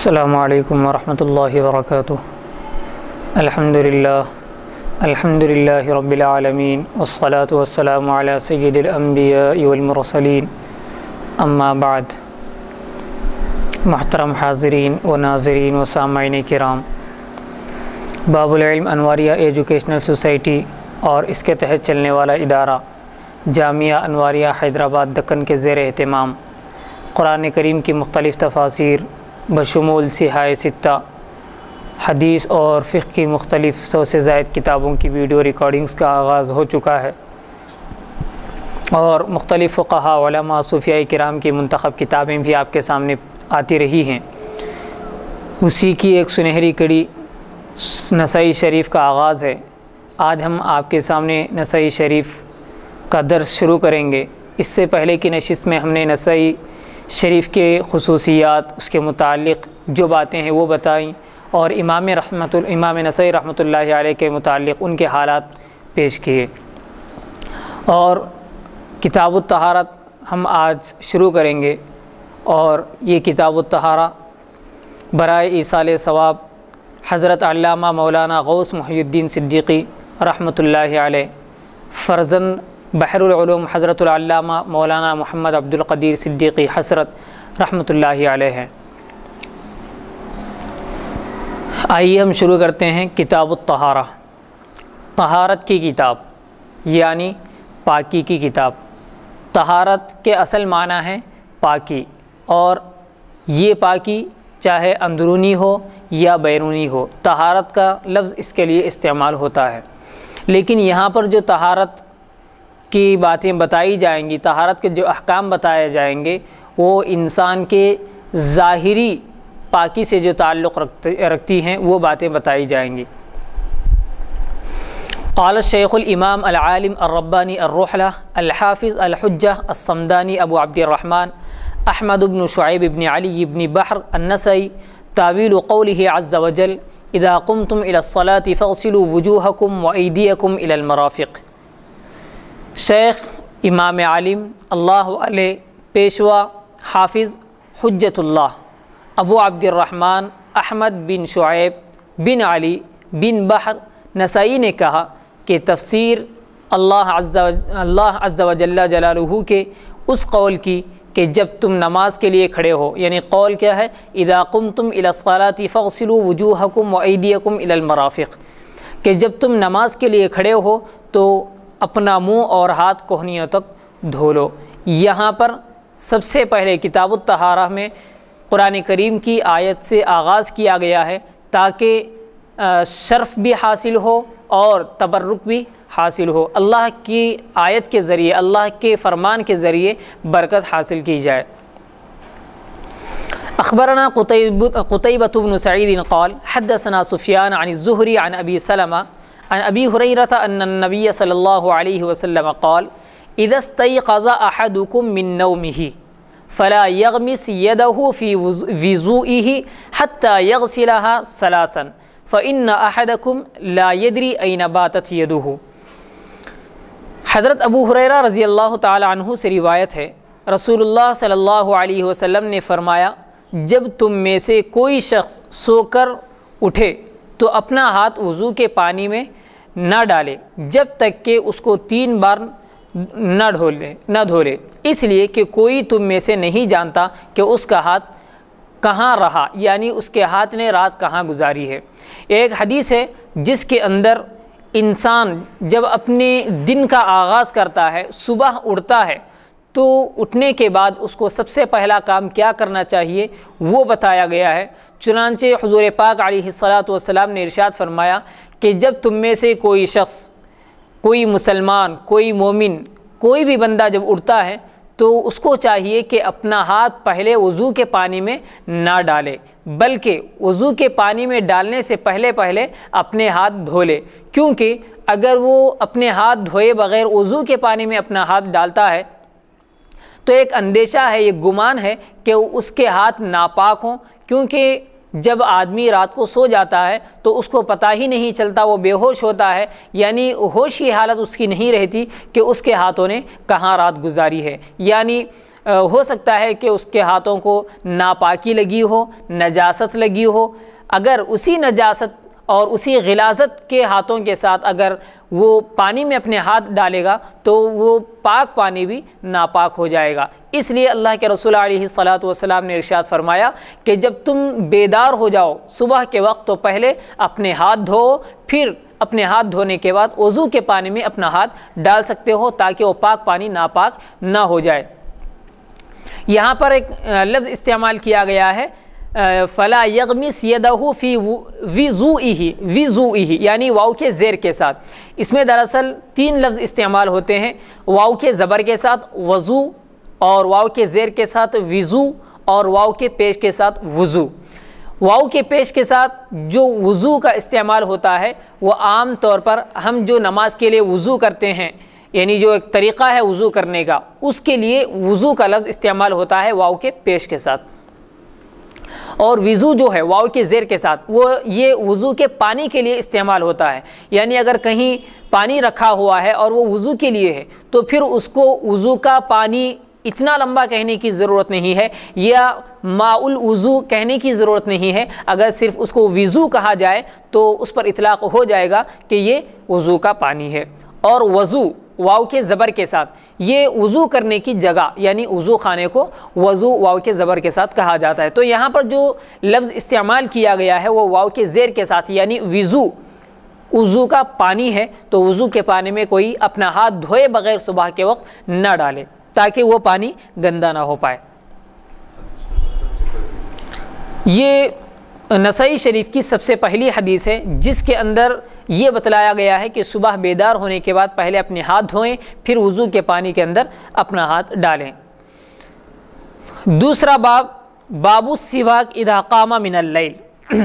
السلام علیکم ورحمۃ اللہ وبرکاتہ الحمد للہ الحمد للہ رب العالمین والصلاة والسلام وسلم علیہ الانبیاء والمرسلین اما بعد محترم حاضرین و ناظرین و سامعین کرام باب العلم انواریہ ایجوکیشنل سوسائٹی اور اس کے تحت چلنے والا ادارہ جامعہ انواریہ حیدرآباد دکن کے زیر اہتمام قرآن کریم کی مختلف تفاصیر بشمول سہائے ستہ حدیث اور فقہ کی مختلف سو سے زائد کتابوں کی ویڈیو ریکارڈنگز کا آغاز ہو چکا ہے اور مختلف فقہ علماء صوفیاء کرام کی منتخب کتابیں بھی آپ کے سامنے آتی رہی ہیں اسی کی ایک سنہری کڑی نسائی شریف کا آغاز ہے آج ہم آپ کے سامنے نسائی شریف کا درس شروع کریں گے اس سے پہلے کی نشست میں ہم نے نسائی شریف کے خصوصیات اس کے متعلق جو باتیں ہیں وہ بتائیں اور امام رحمت امام نسیر رحمۃ اللہ علیہ کے متعلق ان کے حالات پیش کیے اور کتاب الطہارت ہم آج شروع کریں گے اور یہ کتاب و برائے اِیصال ثواب حضرت علامہ مولانا غوث محی الدین صدیقی رحمۃ اللہ علیہ فرزند بحر العلوم حضرت العلامہ مولانا محمد عبدالقدیر صدیقی حسرت رحمۃ اللہ علیہ ہیں آئیے ہم شروع کرتے ہیں کتاب الطہارہ طہارت کی کتاب یعنی پاکی کی کتاب طہارت کے اصل معنی ہیں پاکی اور یہ پاکی چاہے اندرونی ہو یا بیرونی ہو طہارت کا لفظ اس کے لیے استعمال ہوتا ہے لیکن یہاں پر جو طہارت کی باتیں بتائی جائیں گی طہارت کے جو احکام بتائے جائیں گے وہ انسان کے ظاہری پاکی سے جو تعلق رکھتے رکھتی ہیں وہ باتیں بتائی جائیں گی قال شیخ الامام العالم الربانی الرحلہ الحافظ الحجہ السمدانی ابو عبد الرحمن احمد بن شعیب ابن علی ابن بحر النسائی تعویل قوله عز وجل اذا قمتم الى الصلاة فاغسلوا وجوہ معیدی الى المرافق شیخ امام عالم اللہ علیہ پیشوا حافظ حجت اللہ ابو عبد الرحمن احمد بن شعیب بن علی بن بحر نسائی نے کہا کہ تفسیر اللہ اللہ و جل جلالہ کے اس قول کی کہ جب تم نماز کے لیے کھڑے ہو یعنی قول کیا ہے اذا کم تم الاسکارتی فخصل وجوہکم و عیدی الی المرافق کہ جب تم نماز کے لیے کھڑے ہو تو اپنا منہ اور ہاتھ کوہنیوں تک دھولو یہاں پر سب سے پہلے کتاب التحارہ میں قرآن کریم کی آیت سے آغاز کیا گیا ہے تاکہ شرف بھی حاصل ہو اور تبرک بھی حاصل ہو اللہ کی آیت کے ذریعے اللہ کے فرمان کے ذریعے برکت حاصل کی جائے اخبرنا قطیبت بن سعید قال حدثنا سفیان عن الزہری عن ابی سلمہ ابی حریرہ ان النبی صلی اللہ علیہ وسلم قال اذا استیقظ احدكم من نومه فلا يغمس يده في وزوئه حتى يغسلها سلاسا فإن أحدكم لا يدري أين باتت يده حضرت ابو حریرہ رضی اللہ تعالی عنہ سے روایت ہے رسول اللہ صلی اللہ علیہ وسلم نے فرمایا جب تم میں سے کوئی شخص سو کر اٹھے تو اپنا ہاتھ وضو کے پانی میں نہ ڈالے جب تک کہ اس کو تین بار نہ ڈھولے نہ ڈھولے اس لیے کہ کوئی تم میں سے نہیں جانتا کہ اس کا ہاتھ کہاں رہا یعنی اس کے ہاتھ نے رات کہاں گزاری ہے ایک حدیث ہے جس کے اندر انسان جب اپنے دن کا آغاز کرتا ہے صبح اٹھتا ہے تو اٹھنے کے بعد اس کو سب سے پہلا کام کیا کرنا چاہیے وہ بتایا گیا ہے چنانچہ حضور پاک علیہ صلاحت والسلام نے ارشاد فرمایا کہ جب تم میں سے کوئی شخص کوئی مسلمان کوئی مومن کوئی بھی بندہ جب اڑتا ہے تو اس کو چاہیے کہ اپنا ہاتھ پہلے وضو کے پانی میں نہ ڈالے بلکہ وضو کے پانی میں ڈالنے سے پہلے پہلے اپنے ہاتھ دھو لے کیونکہ اگر وہ اپنے ہاتھ دھوئے بغیر وضو کے پانی میں اپنا ہاتھ ڈالتا ہے تو ایک اندیشہ ہے یہ گمان ہے کہ اس کے ہاتھ ناپاک ہوں کیونکہ جب آدمی رات کو سو جاتا ہے تو اس کو پتہ ہی نہیں چلتا وہ بے ہوش ہوتا ہے یعنی ہوش کی حالت اس کی نہیں رہتی کہ اس کے ہاتھوں نے کہاں رات گزاری ہے یعنی ہو سکتا ہے کہ اس کے ہاتھوں کو ناپاکی لگی ہو نجاست لگی ہو اگر اسی نجاست اور اسی غلازت کے ہاتھوں کے ساتھ اگر وہ پانی میں اپنے ہاتھ ڈالے گا تو وہ پاک پانی بھی ناپاک ہو جائے گا اس لیے اللہ کے رسول علیہ السلام نے ارشاد فرمایا کہ جب تم بیدار ہو جاؤ صبح کے وقت تو پہلے اپنے ہاتھ دھو پھر اپنے ہاتھ دھونے کے بعد وضو کے پانی میں اپنا ہاتھ ڈال سکتے ہو تاکہ وہ پاک پانی ناپاک نہ ہو جائے یہاں پر ایک لفظ استعمال کیا گیا ہے فلا یغمس یدہو فی وی زو یعنی واؤ کے زیر کے ساتھ اس میں دراصل تین لفظ استعمال ہوتے ہیں واؤ کے زبر کے ساتھ وضو اور واؤ کے زیر کے ساتھ وضو اور واؤ کے پیش کے ساتھ وضو واؤ کے پیش کے ساتھ جو وضو کا استعمال ہوتا ہے وہ عام طور پر ہم جو نماز کے لیے وضو کرتے ہیں یعنی جو ایک طریقہ ہے وضو کرنے کا اس کے لیے وضو کا لفظ استعمال ہوتا ہے واؤ کے پیش کے ساتھ اور وضو جو ہے واؤ کے زیر کے ساتھ وہ یہ وضو کے پانی کے لیے استعمال ہوتا ہے یعنی اگر کہیں پانی رکھا ہوا ہے اور وہ وضو کے لیے ہے تو پھر اس کو وضو کا پانی اتنا لمبا کہنے کی ضرورت نہیں ہے یا ما الوضو کہنے کی ضرورت نہیں ہے اگر صرف اس کو وضو کہا جائے تو اس پر اطلاق ہو جائے گا کہ یہ وضو کا پانی ہے اور وضو واؤ کے زبر کے ساتھ یہ وضو کرنے کی جگہ یعنی وضو خانے کو وضو واؤ کے زبر کے ساتھ کہا جاتا ہے تو یہاں پر جو لفظ استعمال کیا گیا ہے وہ واؤ کے زیر کے ساتھ یعنی وضو وضو کا پانی ہے تو وضو کے پانی میں کوئی اپنا ہاتھ دھوئے بغیر صبح کے وقت نہ ڈالے تاکہ وہ پانی گندا نہ ہو پائے یہ نسائی شریف کی سب سے پہلی حدیث ہے جس کے اندر یہ بتلایا گیا ہے کہ صبح بیدار ہونے کے بعد پہلے اپنے ہاتھ دھوئیں پھر وضو کے پانی کے اندر اپنا ہاتھ ڈالیں دوسرا باب باب السواق اذا قام من اللیل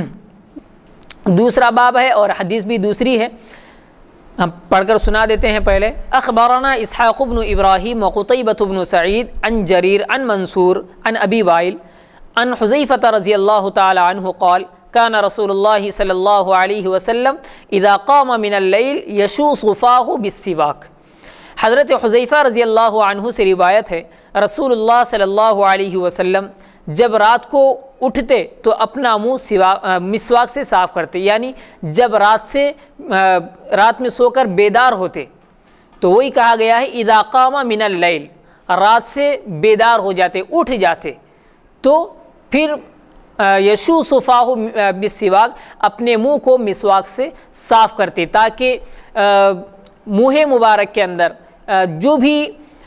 دوسرا باب ہے اور حدیث بھی دوسری ہے ہم پڑھ کر سنا دیتے ہیں پہلے اخبارانہ بن ابراہیم مقطعی بن سعید ان جریر ان منصور ان ابی وائل ان حضیفت رضی اللہ تعالی عنہ قال کان رسول اللہ صلی اللہ علیہ وسلم قام من اللیل یشو صفاہ بالسواک حضرت حضیفہ رضی اللہ عنہ سے روایت ہے رسول اللہ صلی اللہ علیہ وسلم جب رات کو اٹھتے تو اپنا منہ سوا مسواک سے صاف کرتے یعنی جب رات سے رات میں سو کر بیدار ہوتے تو وہی کہا گیا ہے اذا قام من اللیل رات سے بیدار ہو جاتے اٹھ جاتے تو پھر یشو صفاہ بسیواغ مسواک اپنے منہ کو مسواک سے صاف کرتے تاکہ منہ مبارک کے اندر جو بھی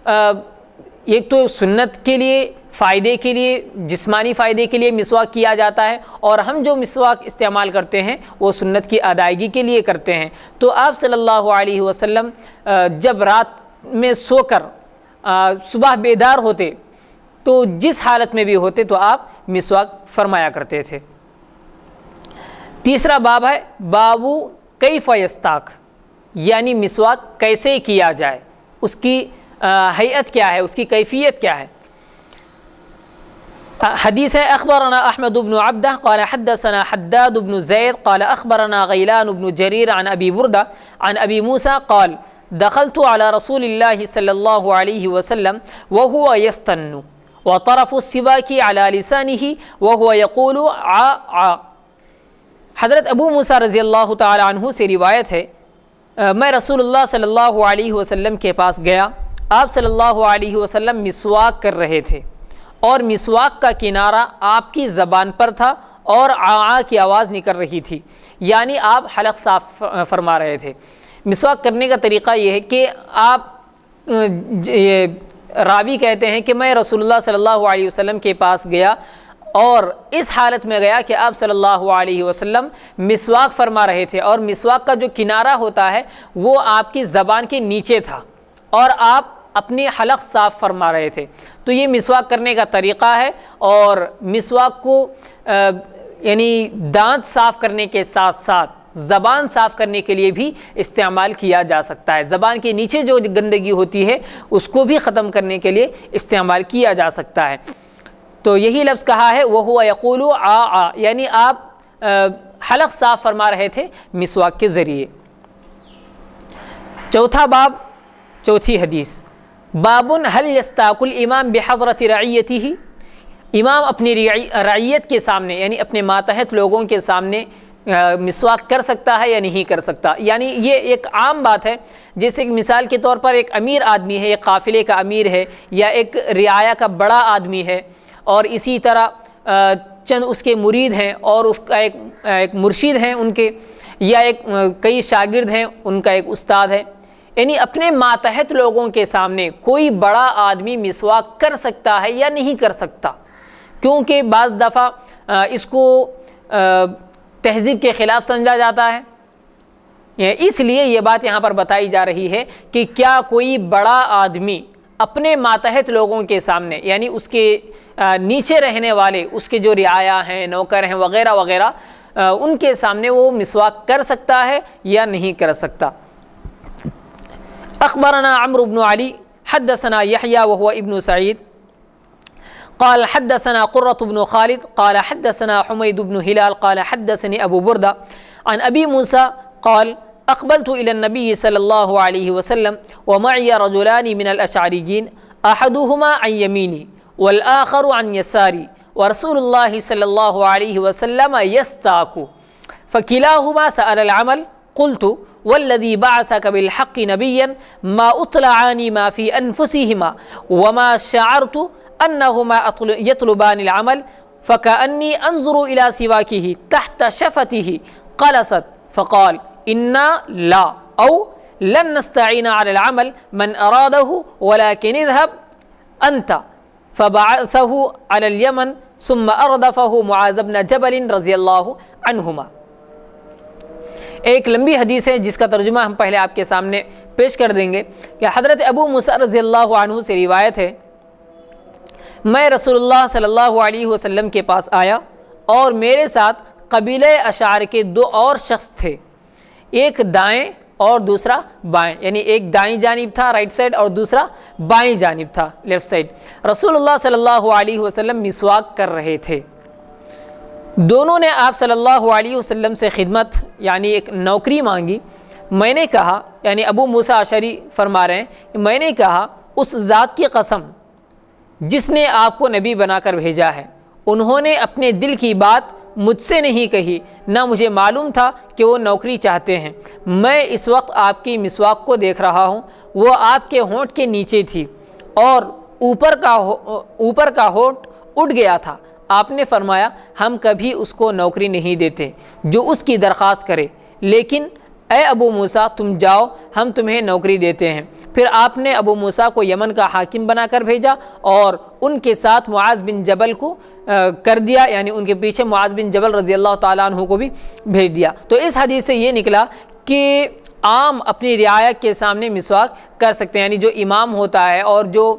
ایک تو سنت کے لیے فائدے کے لیے جسمانی فائدے کے لیے مسواک کیا جاتا ہے اور ہم جو مسواک استعمال کرتے ہیں وہ سنت کی ادائیگی کے لیے کرتے ہیں تو آپ صلی اللہ علیہ وسلم جب رات میں سو کر صبح بیدار ہوتے تو جس حالت میں بھی ہوتے تو آپ مسواک فرمایا کرتے تھے تیسرا باب ہے بابو کئی فیستاک یعنی مسواک کیسے کیا جائے اس کی حیت کیا ہے اس کی کیفیت کیا ہے حدیث ہے اخبرنا احمد بن عبدہ قال حدثنا حداد بن زید قال اخبرنا غیلان بن جریر عن ابی بردہ عن ابی موسیٰ قال دخلت على رسول اللہ صلی اللہ علیہ وسلم وہو یستنو وطرف الصواء کی علی عثہ نہیں یقول آ آ حضرت ابو موسیٰ رضی اللہ تعالی عنہ سے روایت ہے میں رسول اللہ صلی اللہ علیہ وسلم کے پاس گیا آپ صلی اللہ علیہ وسلم مسواک کر رہے تھے اور مسواک کا کنارہ آپ کی زبان پر تھا اور آ کی آواز نکل رہی تھی یعنی آپ حلق صاف فرما رہے تھے مسواک کرنے کا طریقہ یہ ہے کہ آپ راوی کہتے ہیں کہ میں رسول اللہ صلی اللہ علیہ وسلم کے پاس گیا اور اس حالت میں گیا کہ آپ صلی اللہ علیہ وسلم مسواک فرما رہے تھے اور مسواک کا جو کنارہ ہوتا ہے وہ آپ کی زبان کے نیچے تھا اور آپ اپنی حلق صاف فرما رہے تھے تو یہ مسواک کرنے کا طریقہ ہے اور مسواک کو یعنی دانت صاف کرنے کے ساتھ ساتھ زبان صاف کرنے کے لیے بھی استعمال کیا جا سکتا ہے زبان کے نیچے جو گندگی ہوتی ہے اس کو بھی ختم کرنے کے لیے استعمال کیا جا سکتا ہے تو یہی لفظ کہا ہے وہ ہوا یقول آ یعنی آپ حلق صاف فرما رہے تھے مسواک کے ذریعے چوتھا باب چوتھی حدیث بابن حلستاک الامام بحضرت رعیتی ہی امام اپنی رعیت کے سامنے یعنی اپنے ماتحت لوگوں کے سامنے مسواک کر سکتا ہے یا نہیں کر سکتا یعنی یہ ایک عام بات ہے جیسے کہ مثال کے طور پر ایک امیر آدمی ہے ایک قافلے کا امیر ہے یا ایک ریایہ کا بڑا آدمی ہے اور اسی طرح چند اس کے مرید ہیں اور اس کا ایک ایک ہیں ان کے یا ایک کئی شاگرد ہیں ان کا ایک استاد ہے یعنی اپنے ماتحت لوگوں کے سامنے کوئی بڑا آدمی مسواک کر سکتا ہے یا نہیں کر سکتا کیونکہ بعض دفعہ اس کو تہذیب کے خلاف سمجھا جاتا ہے اس لیے یہ بات یہاں پر بتائی جا رہی ہے کہ کیا کوئی بڑا آدمی اپنے ماتحت لوگوں کے سامنے یعنی اس کے نیچے رہنے والے اس کے جو رعایا ہیں نوکر ہیں وغیرہ وغیرہ ان کے سامنے وہ مسواک کر سکتا ہے یا نہیں کر سکتا اخبرنا عمر بن علی حدثنا یحییٰ وہو ابن سعید قال حدثنا قرة بن خالد قال حدثنا حميد بن هلال قال حدثني أبو بردة عن أبي موسى قال أقبلت إلى النبي صلى الله عليه وسلم ومعي رجلان من الأشعريين أحدهما عن يميني والآخر عن يساري ورسول الله صلى الله عليه وسلم يستاك فكلاهما سأل العمل قلت والذي بعثك بالحق نبيا ما أطلعاني ما في أنفسهما وما شعرت انہما یطلبان العمل فکانی انظر الی کی تحت شفتی ہی فقال انا لا او لن نستعین علی العمل من ارادہ ولیکن اذهب انت فبعثہ علی الیمن ثم اردفہ معاذ بن جبل رضی اللہ عنہما ایک لمبی حدیث ہے جس کا ترجمہ ہم پہلے آپ کے سامنے پیش کر دیں گے کہ حضرت ابو مسعر رضی اللہ عنہ سے روایت ہے میں رسول اللہ صلی اللہ علیہ وسلم کے پاس آیا اور میرے ساتھ قبیلہ اشعار کے دو اور شخص تھے ایک دائیں اور دوسرا بائیں یعنی ایک دائیں جانب تھا رائٹ سائڈ اور دوسرا بائیں جانب تھا لیفٹ سائڈ رسول اللہ صلی اللہ علیہ وسلم مسواک کر رہے تھے دونوں نے آپ صلی اللہ علیہ وسلم سے خدمت یعنی ایک نوکری مانگی میں نے کہا یعنی ابو موسیٰ عشری فرما رہے ہیں میں نے کہا اس ذات کی قسم جس نے آپ کو نبی بنا کر بھیجا ہے انہوں نے اپنے دل کی بات مجھ سے نہیں کہی نہ مجھے معلوم تھا کہ وہ نوکری چاہتے ہیں میں اس وقت آپ کی مسواک کو دیکھ رہا ہوں وہ آپ کے ہونٹ کے نیچے تھی اور اوپر کا اوپر کا ہونٹ اٹھ گیا تھا آپ نے فرمایا ہم کبھی اس کو نوکری نہیں دیتے جو اس کی درخواست کرے لیکن اے ابو موسیٰ تم جاؤ ہم تمہیں نوکری دیتے ہیں پھر آپ نے ابو موسیٰ کو یمن کا حاکم بنا کر بھیجا اور ان کے ساتھ معاذ بن جبل کو کر دیا یعنی ان کے پیچھے معاذ بن جبل رضی اللہ تعالیٰ عنہ کو بھی بھیج دیا تو اس حدیث سے یہ نکلا کہ عام اپنی رعایت کے سامنے مسواک کر سکتے ہیں یعنی جو امام ہوتا ہے اور جو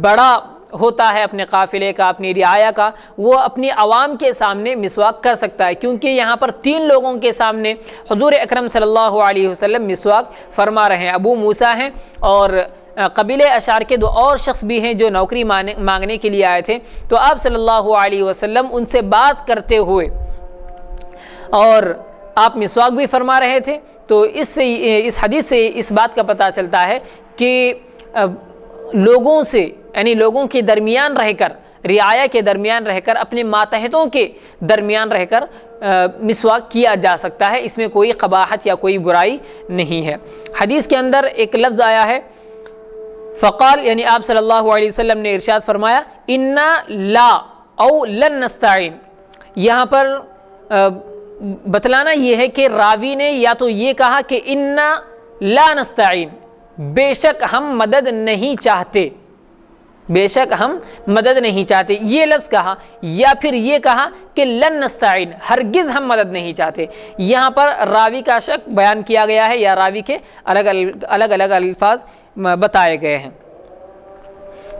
بڑا ہوتا ہے اپنے قافلے کا اپنی رعایا کا وہ اپنی عوام کے سامنے مسواک کر سکتا ہے کیونکہ یہاں پر تین لوگوں کے سامنے حضور اکرم صلی اللہ علیہ وسلم مسواک فرما رہے ہیں ابو موسا ہیں اور قبیل اشعار کے دو اور شخص بھی ہیں جو نوکری مانگنے کے لیے آئے تھے تو آپ صلی اللہ علیہ وسلم ان سے بات کرتے ہوئے اور آپ مسواک بھی فرما رہے تھے تو اس سے اس حدیث سے اس بات کا پتہ چلتا ہے کہ لوگوں سے یعنی لوگوں کے درمیان رہ کر ریایہ کے درمیان رہ کر اپنے ماتحتوں کے درمیان رہ کر مسوا کیا جا سکتا ہے اس میں کوئی قباحت یا کوئی برائی نہیں ہے حدیث کے اندر ایک لفظ آیا ہے فقال یعنی آپ صلی اللہ علیہ وسلم نے ارشاد فرمایا اِنَّا لا او لَََ نسائن یہاں پر بتلانا یہ ہے کہ راوی نے یا تو یہ کہا کہ اِنَّا لا نسعین بے شک ہم مدد نہیں چاہتے بے شک ہم مدد نہیں چاہتے یہ لفظ کہا یا پھر یہ کہا کہ لن نستعین ہرگز ہم مدد نہیں چاہتے یہاں پر راوی کا شک بیان کیا گیا ہے یا راوی کے الگ الگ الگ الفاظ بتائے گئے ہیں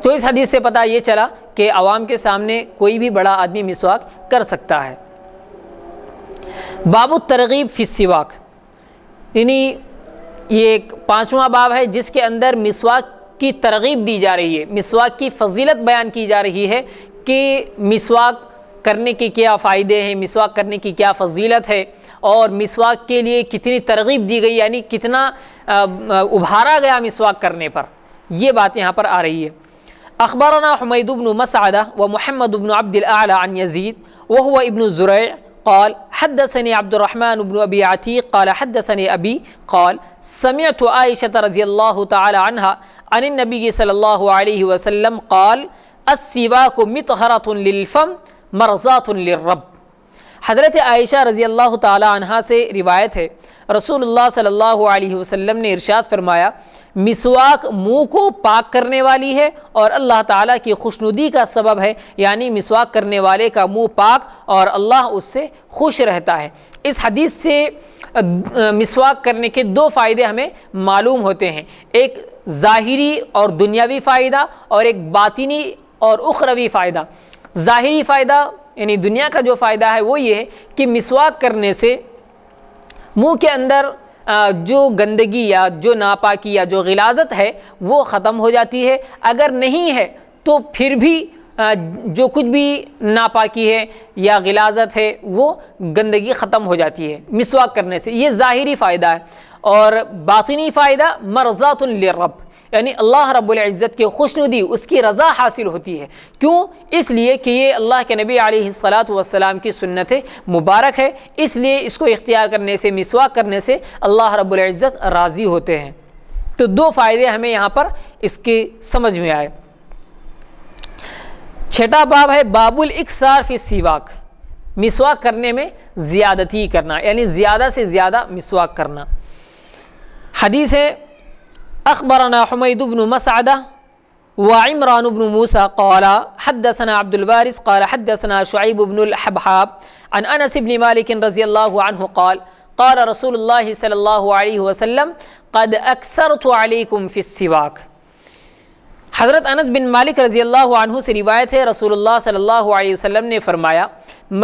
تو اس حدیث سے پتہ یہ چلا کہ عوام کے سامنے کوئی بھی بڑا آدمی مسواک کر سکتا ہے باب الترغیب فی السواک یعنی یہ ایک پانچواں باب ہے جس کے اندر مسواک کی ترغیب دی جا رہی ہے مسواک کی فضیلت بیان کی جا رہی ہے کہ مسواک کرنے کے کیا فائدے ہیں مسواک کرنے کی کیا فضیلت ہے اور مسواک کے لیے کتنی ترغیب دی گئی یعنی کتنا ابھارا گیا مسواک کرنے پر یہ بات یہاں پر آ رہی ہے اخبارنا حمید بن مسعدہ و محمد عبد عبدالعلی عن یزید وہو ابن زرعی قال حدثني عبد الرحمن بن أبي عتيق قال حدثني أبي قال سمعت عائشة رضي الله تعالى عنها عن النبي صلى الله عليه وسلم قال السواك مطهرة للفم مرزاة للرب حضرت عائشہ رضی اللہ تعالی عنہ سے روایت ہے رسول اللہ صلی اللہ علیہ وسلم نے ارشاد فرمایا مسواک منہ کو پاک کرنے والی ہے اور اللہ تعالیٰ کی خوشنودی کا سبب ہے یعنی مسواک کرنے والے کا منہ پاک اور اللہ اس سے خوش رہتا ہے اس حدیث سے مسواک کرنے کے دو فائدے ہمیں معلوم ہوتے ہیں ایک ظاہری اور دنیاوی فائدہ اور ایک باطنی اور اخروی فائدہ ظاہری فائدہ یعنی دنیا کا جو فائدہ ہے وہ یہ ہے کہ مسواک کرنے سے منہ کے اندر جو گندگی یا جو ناپاکی یا جو غلازت ہے وہ ختم ہو جاتی ہے اگر نہیں ہے تو پھر بھی جو کچھ بھی ناپاکی ہے یا غلازت ہے وہ گندگی ختم ہو جاتی ہے مسواک کرنے سے یہ ظاہری فائدہ ہے اور باطنی فائدہ مرضات للرب یعنی اللہ رب العزت کے خوشندی اس کی رضا حاصل ہوتی ہے کیوں اس لیے کہ یہ اللہ کے نبی علیہ السلام کی سنت مبارک ہے اس لیے اس کو اختیار کرنے سے مسواک کرنے سے اللہ رب العزت راضی ہوتے ہیں تو دو فائدے ہمیں یہاں پر اس کے سمجھ میں آئے چھٹا باب ہے باب الاکثار فی سیواک مسواک کرنے میں زیادتی کرنا یعنی زیادہ سے زیادہ مسواک کرنا حدیث ہے اخبرنا حمید بن مسعدہ بن موسیٰ حد حدثنا عبد قر قال حدثنا شعیب عن انس بن مالک رضی اللہ عنہ قال قال رسول اللہ صلی اللہ علیہ وسلم قد فی السواک حضرت انس بن مالک رضی اللہ عنہ سے روایت ہے رسول اللہ صلی اللہ علیہ وسلم نے فرمایا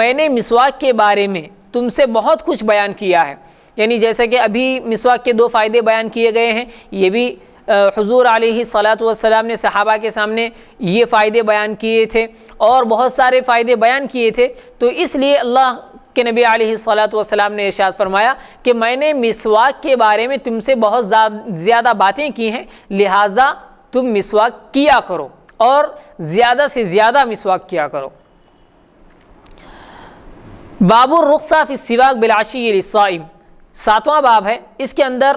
میں نے مسواک کے بارے میں تم سے بہت کچھ بیان کیا ہے یعنی جیسے کہ ابھی مسواک کے دو فائدے بیان کیے گئے ہیں یہ بھی حضور علیہ السلام نے صحابہ کے سامنے یہ فائدے بیان کیے تھے اور بہت سارے فائدے بیان کیے تھے تو اس لیے اللہ کہ نبی علیہ السلام نے ارشاد فرمایا کہ میں نے مسواک کے بارے میں تم سے بہت زیادہ باتیں کی ہیں لہٰذا تم مسواک کیا کرو اور زیادہ سے زیادہ مسواک کیا کرو باب الرخصہ فی السواق بالعشی علیہ ساتواں باب ہے اس کے اندر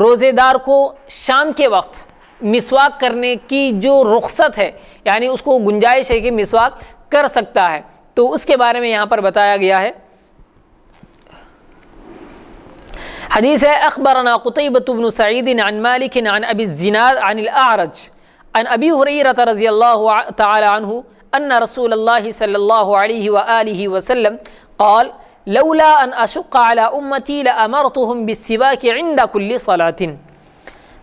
روزے دار کو شام کے وقت مسواک کرنے کی جو رخصت ہے یعنی اس کو گنجائش ہے کہ مسواک کر سکتا ہے تو اس کے بارے میں یہاں پر بتایا گیا ہے حدیث ہے اخبرنا قطیبت بن سعید عن مالک عن ابی الزناد عن الاعرج عن ابی حریرت رضی اللہ تعالی عنہ ان رسول اللہ صلی اللہ علیہ وآلہ وسلم قال لولا ان اشوک امتی لامرتهم تو عند كل کے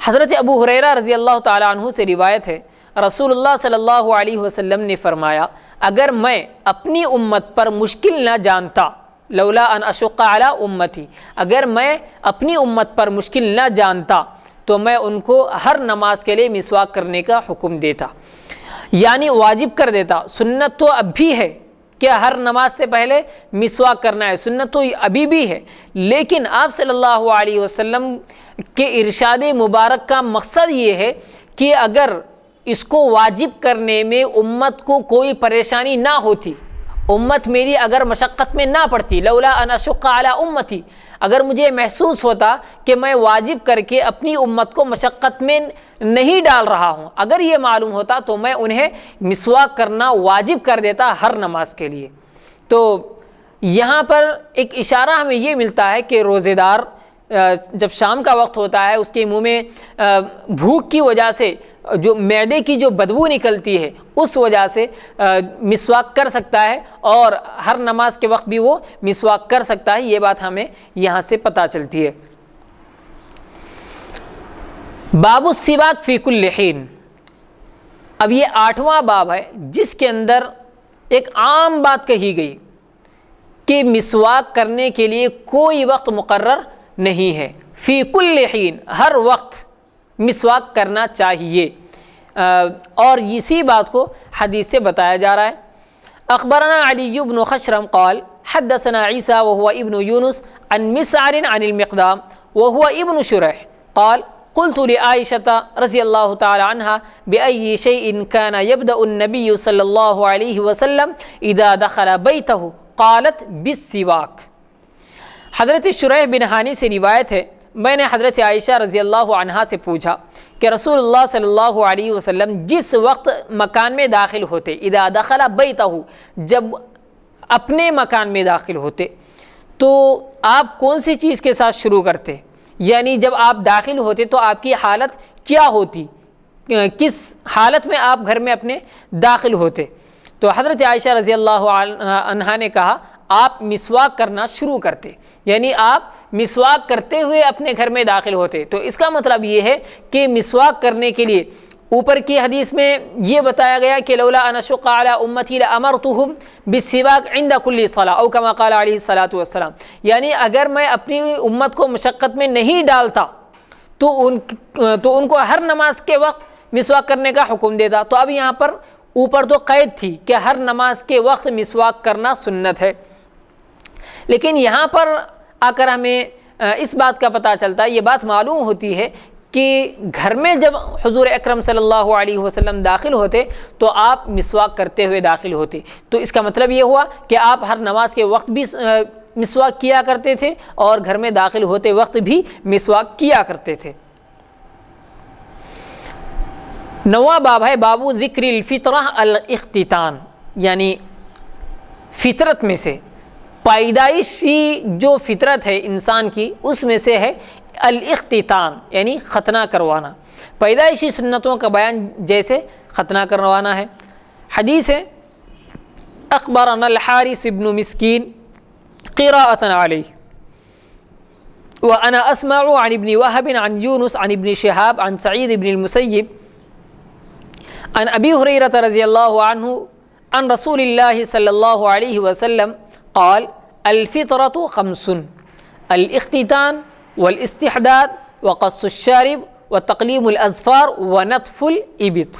حضرت ابو حریرہ رضی اللہ تعالی عنہ سے روایت ہے رسول اللہ صلی اللہ علیہ وسلم نے فرمایا اگر میں اپنی امت پر مشکل نہ جانتا لولا ان اشق علی امتی اگر میں اپنی امت پر مشکل نہ جانتا تو میں ان کو ہر نماز کے لیے مسواک کرنے کا حکم دیتا یعنی واجب کر دیتا سنت تو اب بھی ہے کہ ہر نماز سے پہلے مسوا کرنا ہے سنت تو ابھی بھی ہے لیکن آپ صلی اللہ علیہ وسلم کے ارشاد مبارک کا مقصد یہ ہے کہ اگر اس کو واجب کرنے میں امت کو کوئی پریشانی نہ ہوتی امت میری اگر مشقت میں نہ پڑتی لولا انا شق اعلیٰ امتی اگر مجھے محسوس ہوتا کہ میں واجب کر کے اپنی امت کو مشقت میں نہیں ڈال رہا ہوں اگر یہ معلوم ہوتا تو میں انہیں مسوا کرنا واجب کر دیتا ہر نماز کے لیے تو یہاں پر ایک اشارہ ہمیں یہ ملتا ہے کہ روزے دار جب شام کا وقت ہوتا ہے اس کے منہ میں بھوک کی وجہ سے جو میدے کی جو بدبو نکلتی ہے اس وجہ سے مسواک کر سکتا ہے اور ہر نماز کے وقت بھی وہ مسواک کر سکتا ہے یہ بات ہمیں یہاں سے پتہ چلتی ہے باب السواک فی کل لحین الحین اب یہ آٹھواں باب ہے جس کے اندر ایک عام بات کہی گئی کہ مسواک کرنے کے لیے کوئی وقت مقرر نہیں ہے فی کل الحقین ہر وقت مسواک کرنا چاہیے اور اسی بات کو حدیث سے بتایا جا رہا ہے اخبرنا علی بن خشرم قال حدثنا عیسیٰ وہو ابن یونس ان مسعر عن المقدام وہو ابن شرح قال قلت لعائشت رضی اللہ تعالی عنہ بے شیئن کانا یبدأ النبی صلی اللہ علیہ وسلم اذا دخل بےتہ قالت بسیواک حضرت شرح بن حانی سے روایت ہے میں نے حضرت عائشہ رضی اللہ عنہ سے پوچھا کہ رسول اللہ صلی اللہ علیہ وسلم جس وقت مکان میں داخل ہوتے اذا دخل بےت ہو جب اپنے مکان میں داخل ہوتے تو آپ کون سی چیز کے ساتھ شروع کرتے یعنی جب آپ داخل ہوتے تو آپ کی حالت کیا ہوتی کس حالت میں آپ گھر میں اپنے داخل ہوتے تو حضرت عائشہ رضی اللہ عنہ نے کہا آپ مسواک کرنا شروع کرتے یعنی آپ مسواک کرتے ہوئے اپنے گھر میں داخل ہوتے تو اس کا مطلب یہ ہے کہ مسواک کرنے کے لیے اوپر کی حدیث میں یہ بتایا گیا کہ لولا امتی شعلاٰ امت عند كل صلاة او کما قال علیہ السلّۃ والسلام یعنی اگر میں اپنی امت کو مشقت میں نہیں ڈالتا تو ان تو ان کو ہر نماز کے وقت مسواک کرنے کا حکم دیتا تو اب یہاں پر اوپر تو قید تھی کہ ہر نماز کے وقت مسواک کرنا سنت ہے لیکن یہاں پر آ کر ہمیں اس بات کا پتہ چلتا ہے یہ بات معلوم ہوتی ہے کہ گھر میں جب حضور اکرم صلی اللہ علیہ وسلم داخل ہوتے تو آپ مسواک کرتے ہوئے داخل ہوتے تو اس کا مطلب یہ ہوا کہ آپ ہر نماز کے وقت بھی مسواک کیا کرتے تھے اور گھر میں داخل ہوتے وقت بھی مسواک کیا کرتے تھے باب ہے بابو ذکر الفطرہ الاختتان یعنی فطرت میں سے پیدائشی جو فطرت ہے انسان کی اس میں سے ہے الاختتام یعنی ختنہ کروانا پیدائشی سنتوں کا بیان جیسے ختنہ کروانا ہے حدیث ہے اخبرنا الحارس ابن مسکین اسمع عن ابن و عن وحبن عن ابن شہاب عن سعید ابن المسیب عن ابی حریرت رضی اللہ عنہ عن رسول اللّہ صلی اللہ علیہ وسلم قال الفطرۃ خمسن الاختتان والاستحداد و وقص و شرب و ونطف الابط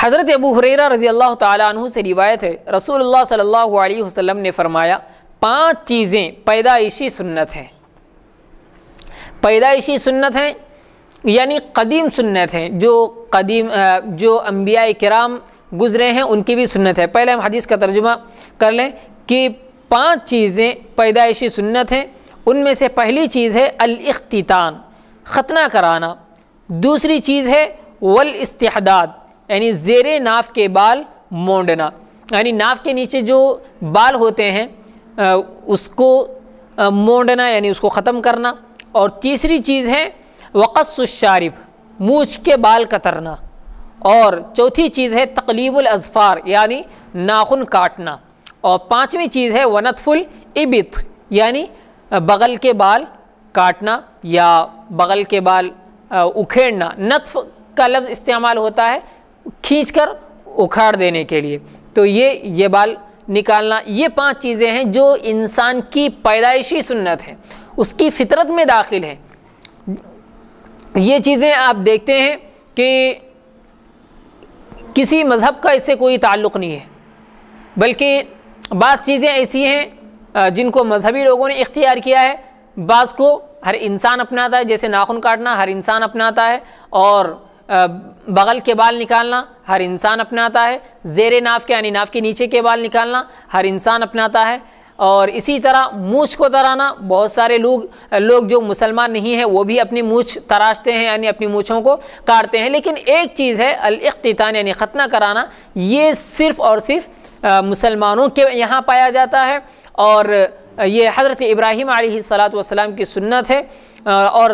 حضرت ابو حریرہ رضی اللہ تعالیٰ عنہ سے روایت ہے رسول اللہ صلی اللہ علیہ وسلم نے فرمایا پانچ چیزیں پیدائشی سنت ہیں پیدائشی سنت ہیں یعنی قدیم سنت ہیں جو قدیم جو انبیاء کرام گزرے ہیں ان کی بھی سنت ہے پہلے ہم حدیث کا ترجمہ کر لیں کہ پانچ چیزیں پیدائشی سنت ہیں ان میں سے پہلی چیز ہے الاختتان ختنہ کرانا دوسری چیز ہے والاستحداد یعنی زیر ناف کے بال مونڈنا یعنی ناف کے نیچے جو بال ہوتے ہیں اس کو مونڈنا یعنی اس کو ختم کرنا اور تیسری چیز ہے وقص الشارب مونچھ کے بال کترنا اور چوتھی چیز ہے تقلیب الاظفار یعنی ناخن کاٹنا اور پانچویں چیز ہے ونطف العبت یعنی بغل کے بال کاٹنا یا بغل کے بال اکھیڑنا نطف کا لفظ استعمال ہوتا ہے کھینچ کر اکھاڑ دینے کے لیے تو یہ یہ بال نکالنا یہ پانچ چیزیں ہیں جو انسان کی پیدائشی سنت ہیں اس کی فطرت میں داخل ہیں یہ چیزیں آپ دیکھتے ہیں کہ کسی مذہب کا اس سے کوئی تعلق نہیں ہے بلکہ بعض چیزیں ایسی ہیں جن کو مذہبی لوگوں نے اختیار کیا ہے بعض کو ہر انسان اپناتا ہے جیسے ناخن کاٹنا ہر انسان اپناتا ہے اور بغل کے بال نکالنا ہر انسان اپناتا ہے زیر ناف کے یعنی ناف کے نیچے کے بال نکالنا ہر انسان اپناتا ہے اور اسی طرح مونچھ کو ترانا بہت سارے لوگ لوگ جو مسلمان نہیں ہیں وہ بھی اپنی مونچھ تراشتے ہیں یعنی اپنی مونچھوں کو کاٹتے ہیں لیکن ایک چیز ہے القتان یعنی ختنہ کرانا یہ صرف اور صرف مسلمانوں کے یہاں پایا جاتا ہے اور یہ حضرت ابراہیم علیہ السلام کی سنت ہے اور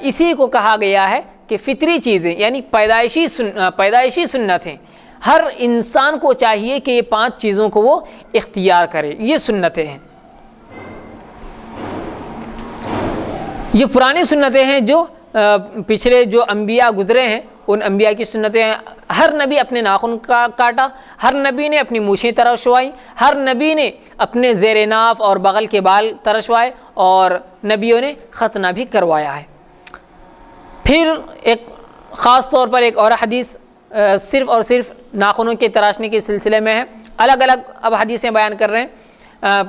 اسی کو کہا گیا ہے کہ فطری چیزیں یعنی پیدائشی سن پیدائشی ہر انسان کو چاہیے کہ یہ پانچ چیزوں کو وہ اختیار کرے یہ سنتیں ہیں یہ پرانی سنتیں ہیں جو پچھلے جو انبیاء گزرے ہیں ان انبیاء کی سنتیں ہیں ہر نبی اپنے ناخن کا کاٹا ہر نبی نے اپنی موشیں ترشوائی ہر نبی نے اپنے زیر ناف اور بغل کے بال ترشوائے اور نبیوں نے ختنہ بھی کروایا ہے پھر ایک خاص طور پر ایک اور حدیث صرف اور صرف ناخنوں کے تراشنے کے سلسلے میں ہیں الگ الگ اب حدیثیں بیان کر رہے ہیں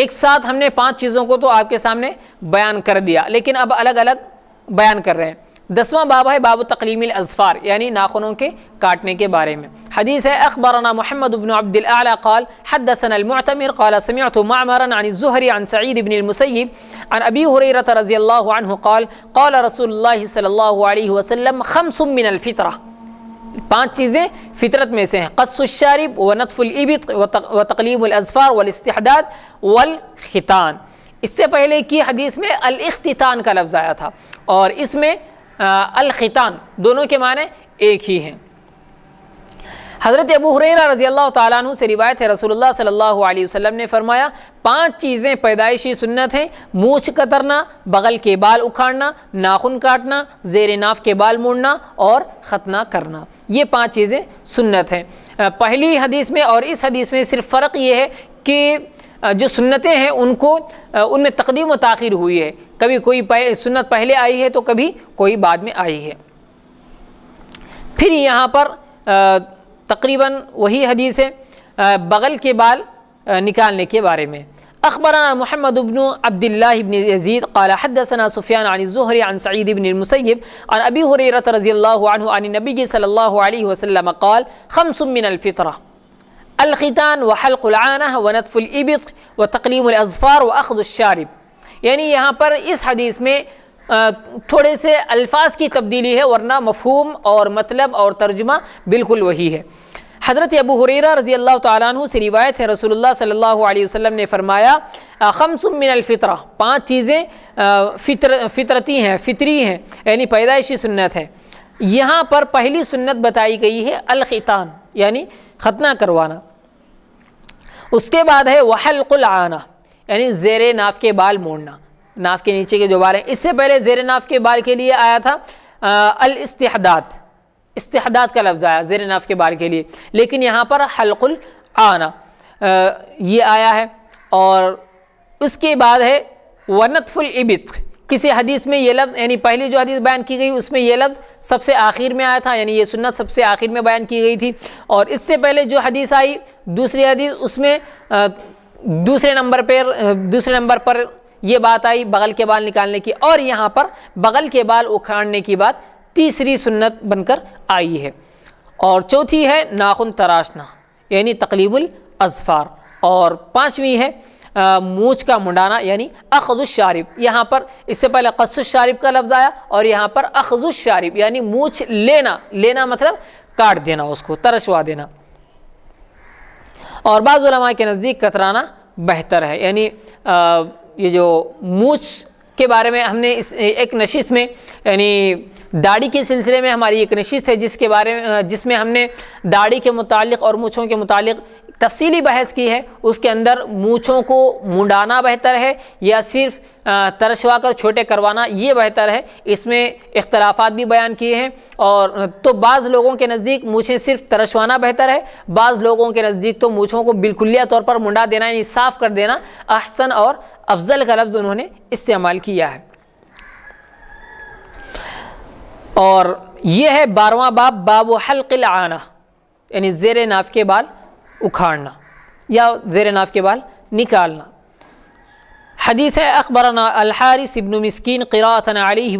ایک ساتھ ہم نے پانچ چیزوں کو تو آپ کے سامنے بیان کر دیا لیکن اب الگ الگ بیان کر رہے ہیں دسواں بابا ہے باب تقلیم الاظفار یعنی ناخنوں کے کاٹنے کے بارے میں حدیث ہے اخبرنا محمد بن عبد العلاء قال حدثنا المعتمر قال سمعت معمرا عن الزهري عن سعید بن المسيب عن ابی هريره رضی اللہ عنہ قال قال رسول اللہ صلی اللہ علیہ وسلم خمس من الفطره پانچ چیزیں فطرت میں سے ہیں قص الشارب و نطف العبی و تقلیب الاظفار والاستحداد والختان اس سے پہلے کی حدیث میں الاختتان کا لفظ آیا تھا اور اس میں الختان دونوں کے معنی ایک ہی ہیں حضرت ابو حریرہ رضی اللہ تعالیٰ عنہ سے روایت ہے رسول اللہ صلی اللہ علیہ وسلم نے فرمایا پانچ چیزیں پیدائشی سنت ہیں مونچھ کترنا بغل کے بال اکھاڑنا ناخن کاٹنا زیر ناف کے بال موڑنا اور ختنہ کرنا یہ پانچ چیزیں سنت ہیں پہلی حدیث میں اور اس حدیث میں صرف فرق یہ ہے کہ جو سنتیں ہیں ان کو ان میں تقدیم و تاخیر ہوئی ہے کبھی کوئی سنت پہلے آئی ہے تو کبھی کوئی بعد میں آئی ہے پھر یہاں پر تقریباً وہی حدیث ہے بغل کے بال نکالنے کے بارے میں اخبرنا محمد ابن عبد اللہ ابن عزیت قالا حدنٰ سفیان علی ظہرِ انسعید ببنمصعب اور ابی حرت رضی اللہ عنہ نبی صلی اللہ علیہ وسلم قال خمس من الفطر الختان وحلق حلقلعینہ وَنف الابط و تقریم واخذ الشارب یعنی یہاں پر اس حدیث میں تھوڑے سے الفاظ کی تبدیلی ہے ورنہ مفہوم اور مطلب اور ترجمہ بالکل وہی ہے حضرت ابو حریرہ رضی اللہ تعالیٰ عنہ سے روایت ہے رسول اللہ صلی اللہ علیہ وسلم نے فرمایا خمس من الفطرہ پانچ چیزیں فطر فطرتی ہیں فطری ہیں یعنی پیدائشی سنت ہے یہاں پر پہلی سنت بتائی گئی ہے الخطان یعنی ختنہ کروانا اس کے بعد ہے وحلق العانہ یعنی زیر ناف کے بال موڑنا ناف کے نیچے کے جو بال ہیں اس سے پہلے زیر ناف کے بال کے لیے آیا تھا الاستحداد استحداد کا لفظ آیا زیر ناف کے بال کے لیے لیکن یہاں پر حلق العانہ یہ آیا ہے اور اس کے بعد ہے ونطف العبط کسی حدیث میں یہ لفظ یعنی پہلی جو حدیث بیان کی گئی اس میں یہ لفظ سب سے آخر میں آیا تھا یعنی یہ سنت سب سے آخر میں بیان کی گئی تھی اور اس سے پہلے جو حدیث آئی دوسری حدیث اس میں دوسرے نمبر پر دوسرے نمبر پر یہ بات آئی بغل کے بال نکالنے کی اور یہاں پر بغل کے بال اکھاڑنے کی بات تیسری سنت بن کر آئی ہے اور چوتھی ہے ناخن تراشنا یعنی تقلیب الازفار اور پانچویں ہے مونچھ کا منڈانا یعنی اخذ الشارب یہاں پر اس سے پہلے قص الشارب کا لفظ آیا اور یہاں پر اخذ الشارب یعنی مونچھ لینا لینا مطلب کاٹ دینا اس کو ترشوا دینا اور بعض علماء کے نزدیک کترانا بہتر ہے یعنی یہ جو مونچھ کے بارے میں ہم نے اس ایک نشست میں یعنی داڑھی کے سلسلے میں ہماری ایک نشست ہے جس کے بارے میں جس میں ہم نے داڑھی کے متعلق اور مونچھوں کے متعلق تفصیلی بحث کی ہے اس کے اندر مونچھوں کو منڈانا بہتر ہے یا صرف ترشوا کر چھوٹے کروانا یہ بہتر ہے اس میں اختلافات بھی بیان کیے ہیں اور تو بعض لوگوں کے نزدیک موچیں صرف ترشوانا بہتر ہے بعض لوگوں کے نزدیک تو مونچھوں کو بالکلیہ طور پر منڈا دینا یعنی صاف کر دینا احسن اور افضل کا لفظ انہوں نے استعمال کیا ہے اور یہ ہے بارواں باب باب و العانہ یعنی زیر ناف کے بال اکھاڑنا یا زیر ناف کے بال نکالنا حدیث اخبرنا الحرِ ابن مسکین قراتنا علیہ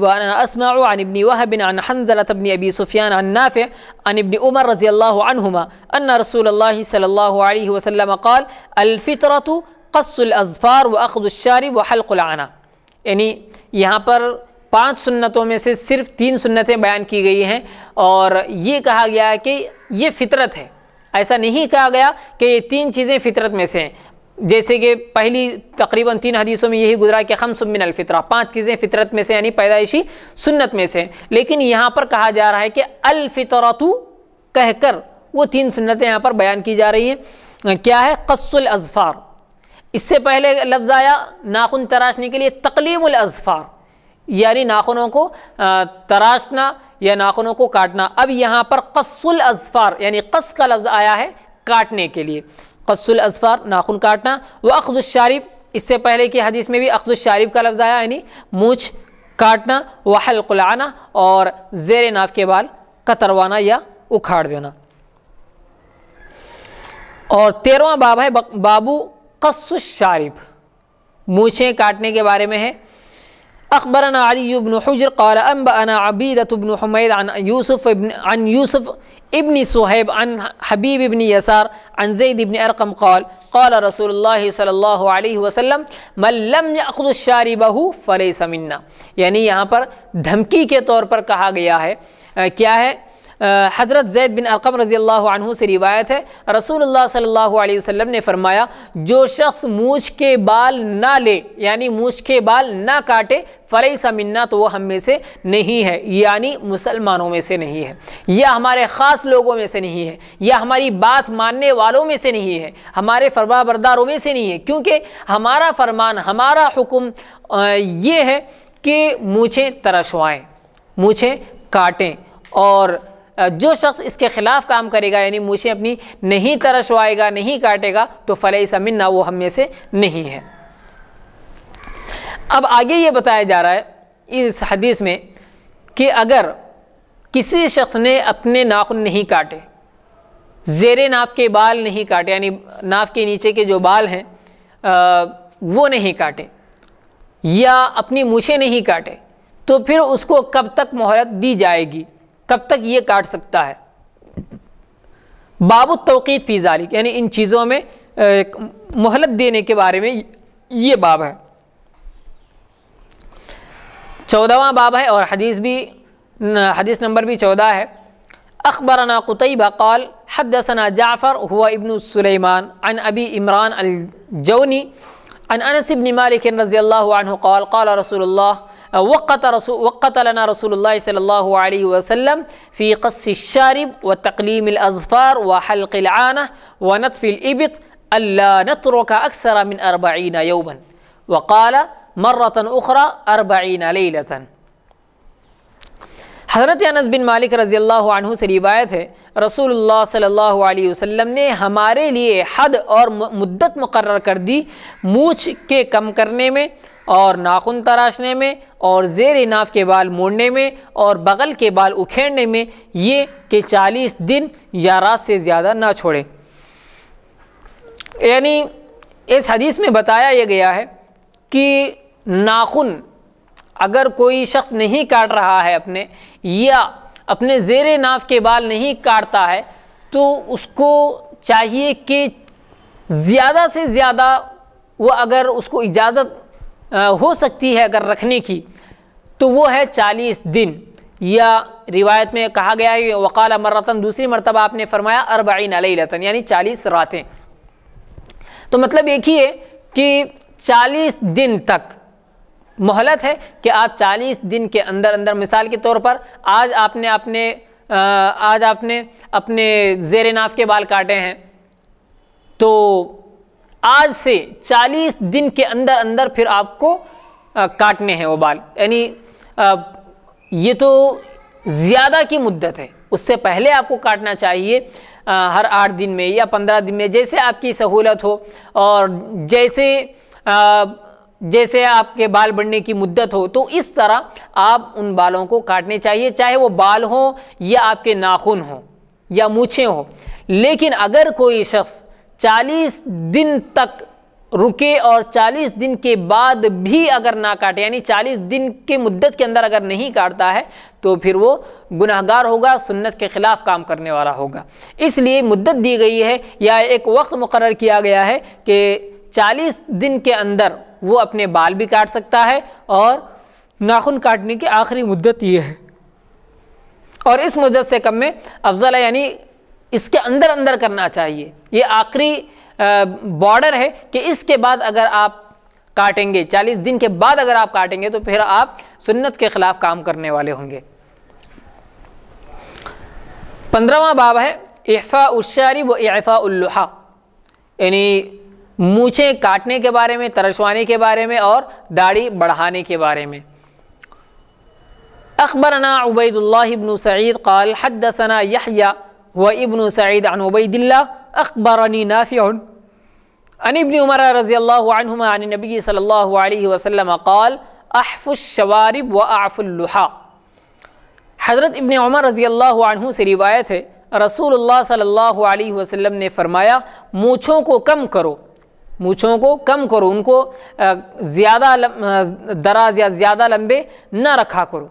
ابن وحب عن حنزلت ابن ابی صفیان عن ابن عمر رضی اللہ ان رسول اللہ صلی اللہ علیہ وسلم قال الفطرت قص الازفار و الشارب و العنا یعنی یہاں پر پانچ سنتوں میں سے صرف تین سنتیں بیان کی گئی ہیں اور یہ کہا گیا ہے کہ یہ فطرت ہے ایسا نہیں کہا گیا کہ یہ تین چیزیں فطرت میں سے ہیں جیسے کہ پہلی تقریباً تین حدیثوں میں یہی گزرا کہ خمس من الفطرہ پانچ چیزیں فطرت میں سے یعنی پیدائشی سنت میں سے لیکن یہاں پر کہا جا رہا ہے کہ الفطرتو کہہ کر وہ تین سنتیں یہاں پر بیان کی جا رہی ہیں کیا ہے قص الازفار اس سے پہلے لفظ آیا ناخن تراشنے کے لیے تقلیم الازفار یعنی ناخنوں کو تراشنا یا ناخنوں کو کاٹنا اب یہاں پر قص الازفار یعنی قص کا لفظ آیا ہے کاٹنے کے لیے قص الازفار ناخن کاٹنا وہ عقد الشارب اس سے پہلے کی حدیث میں بھی الشارب کا لفظ آیا یعنی مونچھ کاٹنا حلق العنا اور زیر ناف کے بال کتروانا یا اکھاڑ دینا اور تیرواں باب ہے بابو قص الشارب مونچھیں کاٹنے کے بارے میں ہے اخبرنا علی بن حجر قال انبعنا عبیدت بن حمید عن یوسف ابن عن یوسف ابن صہیب عن حبیب ابن یسار عن زید ابن ارقم قال قال رسول اللہ صلی اللہ علیہ وسلم لم یأخذ الشاربہ فلیس ثمنّہ یعنی یہاں پر دھمکی کے طور پر کہا گیا ہے کیا ہے حضرت زید بن ارقم رضی اللہ عنہ سے روایت ہے رسول اللہ صلی اللہ علیہ وسلم نے فرمایا جو شخص موچ کے بال نہ لے یعنی موچ کے بال نہ کاٹے فریص تو وہ ہم میں سے نہیں ہے یعنی مسلمانوں میں سے نہیں ہے یا ہمارے خاص لوگوں میں سے نہیں ہے یا ہماری بات ماننے والوں میں سے نہیں ہے ہمارے فرما برداروں میں سے نہیں ہے کیونکہ ہمارا فرمان ہمارا حکم یہ ہے کہ مجھے ترشوائیں مجھے کاٹیں اور جو شخص اس کے خلاف کام کرے گا یعنی موشیں اپنی نہیں ترشوائے گا نہیں کاٹے گا تو فلاح سمنا وہ ہم میں سے نہیں ہے اب آگے یہ بتایا جا رہا ہے اس حدیث میں کہ اگر کسی شخص نے اپنے ناخن نہیں کاٹے زیر ناف کے بال نہیں کاٹے یعنی ناف کے نیچے کے جو بال ہیں وہ نہیں کاٹے یا اپنی موشیں نہیں کاٹے تو پھر اس کو کب تک مہارت دی جائے گی کب تک یہ کاٹ سکتا ہے باب التوقید فی ذالک یعنی ان چیزوں میں مہلت دینے کے بارے میں یہ باب ہے چودہواں باب ہے اور حدیث بھی حدیث نمبر بھی چودہ ہے اخبرنا قطیبہ قال حدثنا جعفر ہوا ابن سلیمان عن ابی عمران الجونی عن انس بن مالک رضی اللہ عنہ قال قال رسول اللہ وقت رسول وقۃۃ رسول اللہ صلی اللہ علیہ وسلم فی قص الشارب و تقلیم الاظفار و حلق العانہ و نطف الابط اللہ نترک اکثر من اربعین یوما وقال مرتا اخرى اربعین لیلتا حضرت انس بن مالک رضی اللہ عنہ سے روایت ہے رسول اللہ صلی اللہ علیہ وسلم نے ہمارے لیے حد اور مدت مقرر کر دی موچ کے کم کرنے میں اور ناخن تراشنے میں اور زیر ناف کے بال موڑنے میں اور بغل کے بال اکھیڑنے میں یہ کہ چالیس دن یا رات سے زیادہ نہ چھوڑے یعنی اس حدیث میں بتایا یہ گیا ہے کہ ناخن اگر کوئی شخص نہیں کاٹ رہا ہے اپنے یا اپنے زیر ناف کے بال نہیں کاٹتا ہے تو اس کو چاہیے کہ زیادہ سے زیادہ وہ اگر اس کو اجازت ہو سکتی ہے اگر رکھنے کی تو وہ ہے چالیس دن یا روایت میں کہا گیا ہے وقال مرتن دوسری مرتبہ آپ نے فرمایا اربعین عین علیہ یعنی چالیس راتیں تو مطلب ایک ہی ہے کہ چالیس دن تک مہلت ہے کہ آپ چالیس دن کے اندر اندر مثال کے طور پر آج آپ نے اپنے آج آپ نے اپنے زیر ناف کے بال کاٹے ہیں تو آج سے چالیس دن کے اندر اندر پھر آپ کو کاٹنے ہیں وہ بال یعنی یہ تو زیادہ کی مدت ہے اس سے پہلے آپ کو کاٹنا چاہیے ہر آٹھ دن میں یا پندرہ دن میں جیسے آپ کی سہولت ہو اور جیسے جیسے آپ کے بال بڑھنے کی مدت ہو تو اس طرح آپ ان بالوں کو کاٹنے چاہیے چاہے وہ بال ہوں یا آپ کے ناخن ہوں یا موچھیں ہوں لیکن اگر کوئی شخص چالیس دن تک رکے اور چالیس دن کے بعد بھی اگر نہ کاٹے یعنی چالیس دن کے مدت کے اندر اگر نہیں کاٹتا ہے تو پھر وہ گناہ گار ہوگا سنت کے خلاف کام کرنے والا ہوگا اس لیے مدت دی گئی ہے یا ایک وقت مقرر کیا گیا ہے کہ چالیس دن کے اندر وہ اپنے بال بھی کاٹ سکتا ہے اور ناخن کاٹنے کی آخری مدت یہ ہے اور اس مدت سے کم میں افضل ہے یعنی اس کے اندر اندر کرنا چاہیے یہ آخری بارڈر ہے کہ اس کے بعد اگر آپ کاٹیں گے چالیس دن کے بعد اگر آپ کاٹیں گے تو پھر آپ سنت کے خلاف کام کرنے والے ہوں گے پندرہواں باب ہے احفاء الشاری و احفاء اللحا یعنی مونچھے کاٹنے کے بارے میں ترشوانے کے بارے میں اور داڑھی بڑھانے کے بارے میں اخبرنا عبید اللہ ابن سعید قال حدثنا یحییٰ هو ابن عن الله أخبرني نافع عن ابن عمر رضی اللہ عن نبی صلی اللہ علیہ وسلم قال الشوارب حضرت ابن عمر رضی اللہ عنہ سے روایت ہے رسول اللہ صلی اللہ علیہ وسلم نے فرمایا مونچھوں کو کم کرو مونوں کو کم کرو ان کو زیادہ دراز یا زیادہ لمبے نہ رکھا کرو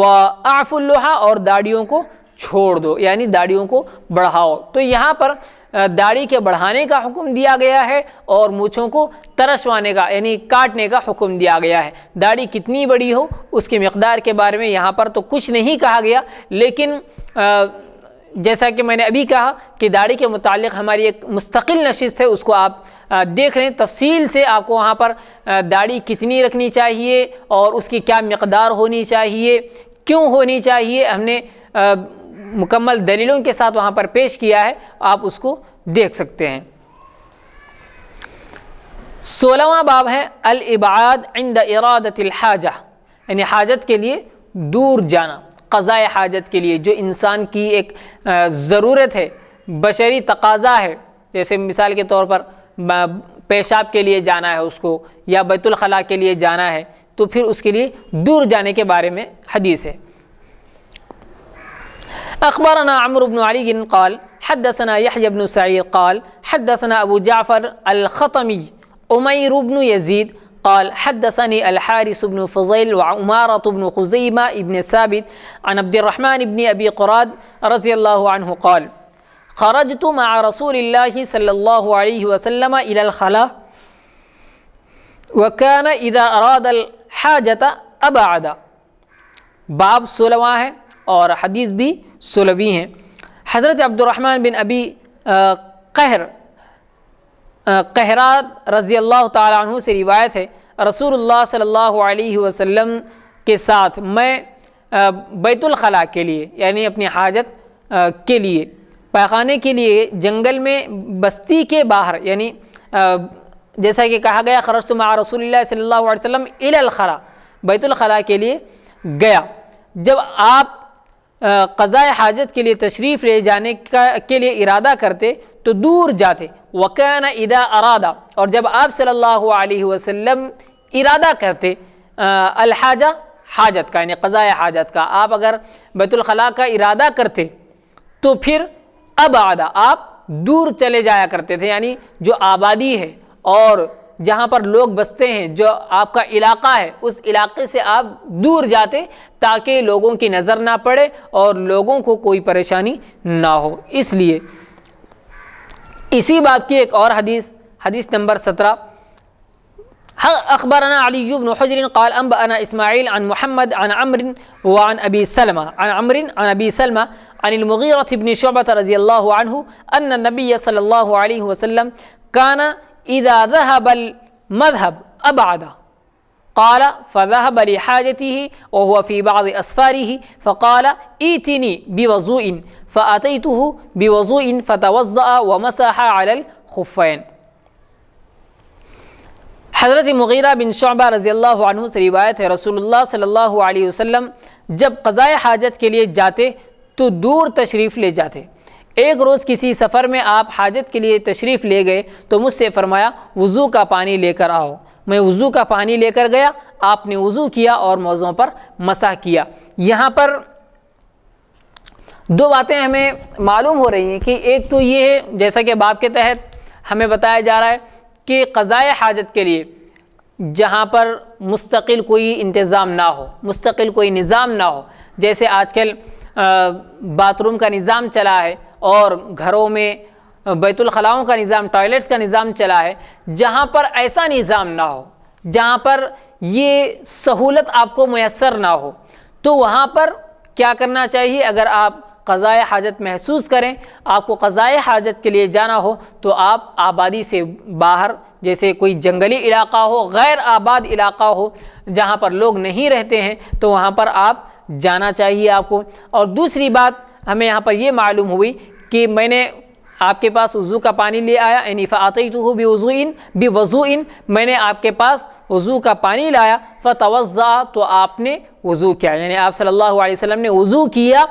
و آف اللحہ اور داڑیوں کو چھوڑ دو یعنی داڑھیوں کو بڑھاؤ تو یہاں پر داڑھی کے بڑھانے کا حکم دیا گیا ہے اور مونچھوں کو ترشوانے کا یعنی کاٹنے کا حکم دیا گیا ہے داڑھی کتنی بڑی ہو اس کی مقدار کے بارے میں یہاں پر تو کچھ نہیں کہا گیا لیکن جیسا کہ میں نے ابھی کہا کہ داڑھی کے متعلق ہماری ایک مستقل نشست ہے اس کو آپ دیکھ رہے ہیں تفصیل سے آپ کو وہاں پر داڑھی کتنی رکھنی چاہیے اور اس کی کیا مقدار ہونی چاہیے کیوں ہونی چاہیے ہم نے مکمل دلیلوں کے ساتھ وہاں پر پیش کیا ہے آپ اس کو دیکھ سکتے ہیں سولہواں باب ہے الابعاد عند ارادت الحاجہ یعنی حاجت کے لیے دور جانا قضاء حاجت کے لیے جو انسان کی ایک ضرورت ہے بشری تقاضا ہے جیسے مثال کے طور پر پیشاب کے لیے جانا ہے اس کو یا بیت الخلاء کے لیے جانا ہے تو پھر اس کے لیے دور جانے کے بارے میں حدیث ہے أخبرنا عمرو بن علي قال حدثنا يحيى بن سعيد قال حدثنا أبو جعفر الخطمي أمير بن يزيد قال حدثني الحارث بن فضيل وعمارة بن خزيمة بن ثابت عن عبد الرحمن بن أبي قراد رضي الله عنه قال خرجت مع رسول الله صلى الله عليه وسلم إلى الخلاء وكان إذا أراد الحاجة أبعد باب سولوا اور حدیث بھی سولوی ہیں حضرت عبد الرحمن بن ابی قہر قہرات رضی اللہ تعالیٰ عنہ سے روایت ہے رسول اللہ صلی اللہ علیہ وسلم کے ساتھ میں بیت الخلاء کے لیے یعنی اپنی حاجت کے لیے پیخانے کے لیے جنگل میں بستی کے باہر یعنی جیسا کہ کہا گیا خرشت مع رسول اللہ صلی اللہ علیہ وسلم وسلمخلاء بیت الخلاء کے لیے گیا جب آپ قضاء حاجت کے لیے تشریف لے جانے کا کے لیے ارادہ کرتے تو دور جاتے وَكَانَ ادا ارادہ اور جب آپ صلی اللہ علیہ وسلم ارادہ کرتے الحاجہ حاجت کا یعنی قضاء حاجت کا آپ اگر بیت الخلاء کا ارادہ کرتے تو پھر اب آدھا آپ دور چلے جایا کرتے تھے یعنی جو آبادی ہے اور جہاں پر لوگ بستے ہیں جو آپ کا علاقہ ہے اس علاقے سے آپ دور جاتے تاکہ لوگوں کی نظر نہ پڑے اور لوگوں کو کوئی پریشانی نہ ہو اس لیے اسی بات کی ایک اور حدیث حدیث نمبر سترہ حق علی بن حجر قال انبعنا اسماعیل عن محمد عن عمر وعن ابی سلمہ عن عمر عن ابی سلمہ عن المغیرت بن شعبت شعبہ رضی اللہ عنہ ان النبی صلی اللہ علیہ وسلم کانا اذا ذهب المذهب ابعد قال فذهب لحاجته وهو في بعض اسفاره فقال ائتني بوضوء ف بوضوء ای ومسح على الخفين حضرت مغیرہ بن شعبہ رضی اللہ عنہ سے روایت ہے رسول اللہ صلی اللہ علیہ وسلم جب قضاء حاجت کے لیے جاتے تو دور تشریف لے جاتے ایک روز کسی سفر میں آپ حاجت کے لیے تشریف لے گئے تو مجھ سے فرمایا وضو کا پانی لے کر آؤ میں وضو کا پانی لے کر گیا آپ نے وضو کیا اور موضوع پر مسح کیا یہاں پر دو باتیں ہمیں معلوم ہو رہی ہیں کہ ایک تو یہ ہے جیسا کہ باپ کے تحت ہمیں بتایا جا رہا ہے کہ قضائے حاجت کے لیے جہاں پر مستقل کوئی انتظام نہ ہو مستقل کوئی نظام نہ ہو جیسے آج کل باتھ روم کا نظام چلا ہے اور گھروں میں بیت الخلاؤں کا نظام ٹائلٹس کا نظام چلا ہے جہاں پر ایسا نظام نہ ہو جہاں پر یہ سہولت آپ کو میسر نہ ہو تو وہاں پر کیا کرنا چاہیے اگر آپ قضائے حاجت محسوس کریں آپ کو قضائے حاجت کے لیے جانا ہو تو آپ آبادی سے باہر جیسے کوئی جنگلی علاقہ ہو غیر آباد علاقہ ہو جہاں پر لوگ نہیں رہتے ہیں تو وہاں پر آپ جانا چاہیے آپ کو اور دوسری بات ہمیں یہاں پر یہ معلوم ہوئی کہ میں نے آپ کے پاس وضو کا پانی لے آیا یعنی فعطی تو ہو بھی عضوئین میں نے آپ کے پاس وضو کا پانی لایا فتوض تو آپ نے وضو کیا یعنی آپ صلی اللہ علیہ وسلم نے وضو کیا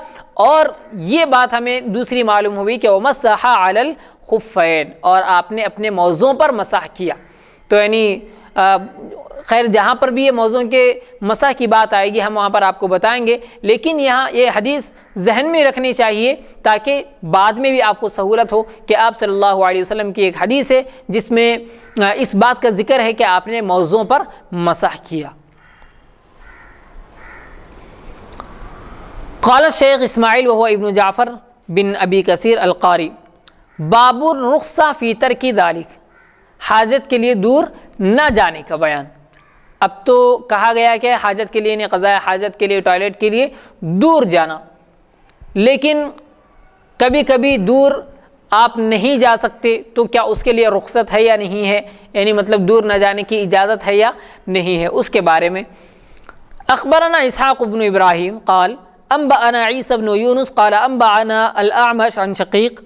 اور یہ بات ہمیں دوسری معلوم ہوئی کہ عمس علی الخفین اور آپ نے اپنے موضوع پر مسح کیا تو یعنی خیر جہاں پر بھی یہ موضوع کے مسح کی بات آئے گی ہم وہاں پر آپ کو بتائیں گے لیکن یہاں یہ حدیث ذہن میں رکھنی چاہیے تاکہ بعد میں بھی آپ کو سہولت ہو کہ آپ صلی اللہ علیہ وسلم کی ایک حدیث ہے جس میں اس بات کا ذکر ہے کہ آپ نے موضوع پر مسح کیا قال شیخ اسماعیل وہو ابن جعفر بن ابی کثیر القاری بابر الرخصہ فی کی دالک حاجت کے لیے دور نہ جانے کا بیان اب تو کہا گیا کہ حاجت کے لیے یعنی قضاء حاجت کے لیے ٹوائلٹ کے لیے دور جانا لیکن کبھی کبھی دور آپ نہیں جا سکتے تو کیا اس کے لیے رخصت ہے یا نہیں ہے یعنی مطلب دور نہ جانے کی اجازت ہے یا نہیں ہے اس کے بارے میں اخبرنا اسحاق ابن ابراہیم قال امبا بن یونس قال انبعنا الاعمش عن شقیق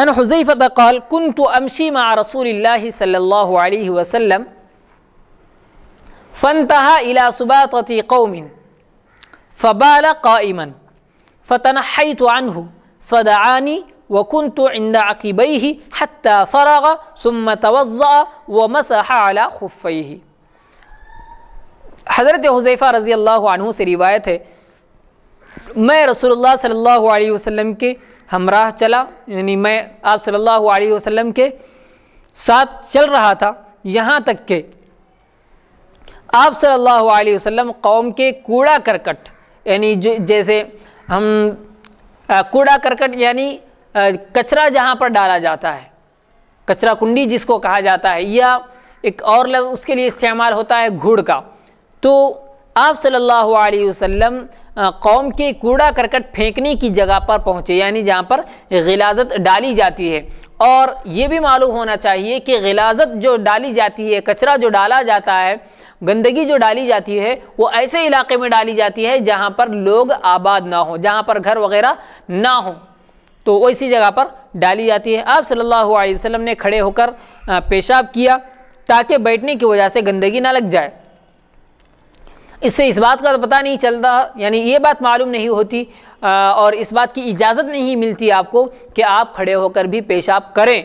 ان حزیفت قال کنتو امشی مع رسول اللہ صلی اللہ علیہ وسلم فنتہا الى سباطتی قوم فبال قائمن فتنحیت عنہ فدعانی و عند تو حتی فراغ ثم توزع ومسح على خفیہ حضرت حضیفہ رضی اللہ عنہ سے روایت ہے میں رسول اللہ صلی اللہ علیہ وسلم کے ہمراہ چلا یعنی میں آپ صلی اللہ علیہ وسلم کے ساتھ چل رہا تھا یہاں تک کہ آپ صلی اللہ علیہ وسلم قوم کے کوڑا کرکٹ یعنی جو جیسے ہم کوڑا کرکٹ یعنی کچرا جہاں پر ڈالا جاتا ہے کچرا کنڈی جس کو کہا جاتا ہے یا ایک اور لفظ اس کے لیے استعمال ہوتا ہے گھوڑ کا تو آپ صلی اللہ علیہ وسلم قوم کے کوڑا کرکٹ پھینکنے کی جگہ پر پہنچے یعنی جہاں پر غلازت ڈالی جاتی ہے اور یہ بھی معلوم ہونا چاہیے کہ غلازت جو ڈالی جاتی ہے کچرا جو ڈالا جاتا ہے گندگی جو ڈالی جاتی ہے وہ ایسے علاقے میں ڈالی جاتی ہے جہاں پر لوگ آباد نہ ہوں جہاں پر گھر وغیرہ نہ ہوں تو وہ اسی جگہ پر ڈالی جاتی ہے آپ صلی اللہ علیہ وسلم نے کھڑے ہو کر پیشاب کیا تاکہ بیٹھنے کی وجہ سے گندگی نہ لگ جائے اس سے اس بات کا پتہ نہیں چلتا یعنی یہ بات معلوم نہیں ہوتی اور اس بات کی اجازت نہیں ملتی آپ کو کہ آپ کھڑے ہو کر بھی پیشاب کریں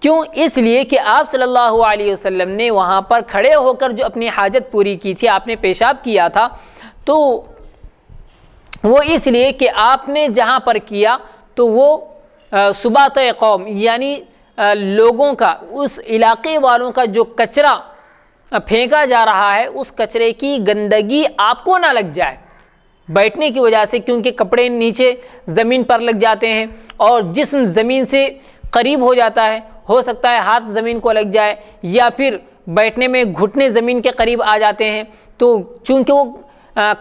کیوں اس لیے کہ آپ صلی اللہ علیہ وسلم نے وہاں پر کھڑے ہو کر جو اپنی حاجت پوری کی تھی آپ نے پیشاب کیا تھا تو وہ اس لیے کہ آپ نے جہاں پر کیا تو وہ صبات قوم یعنی لوگوں کا اس علاقے والوں کا جو کچرا پھینکا جا رہا ہے اس کچرے کی گندگی آپ کو نہ لگ جائے بیٹھنے کی وجہ سے کیونکہ کپڑے نیچے زمین پر لگ جاتے ہیں اور جسم زمین سے قریب ہو جاتا ہے ہو سکتا ہے ہاتھ زمین کو لگ جائے یا پھر بیٹھنے میں گھٹنے زمین کے قریب آ جاتے ہیں تو چونکہ وہ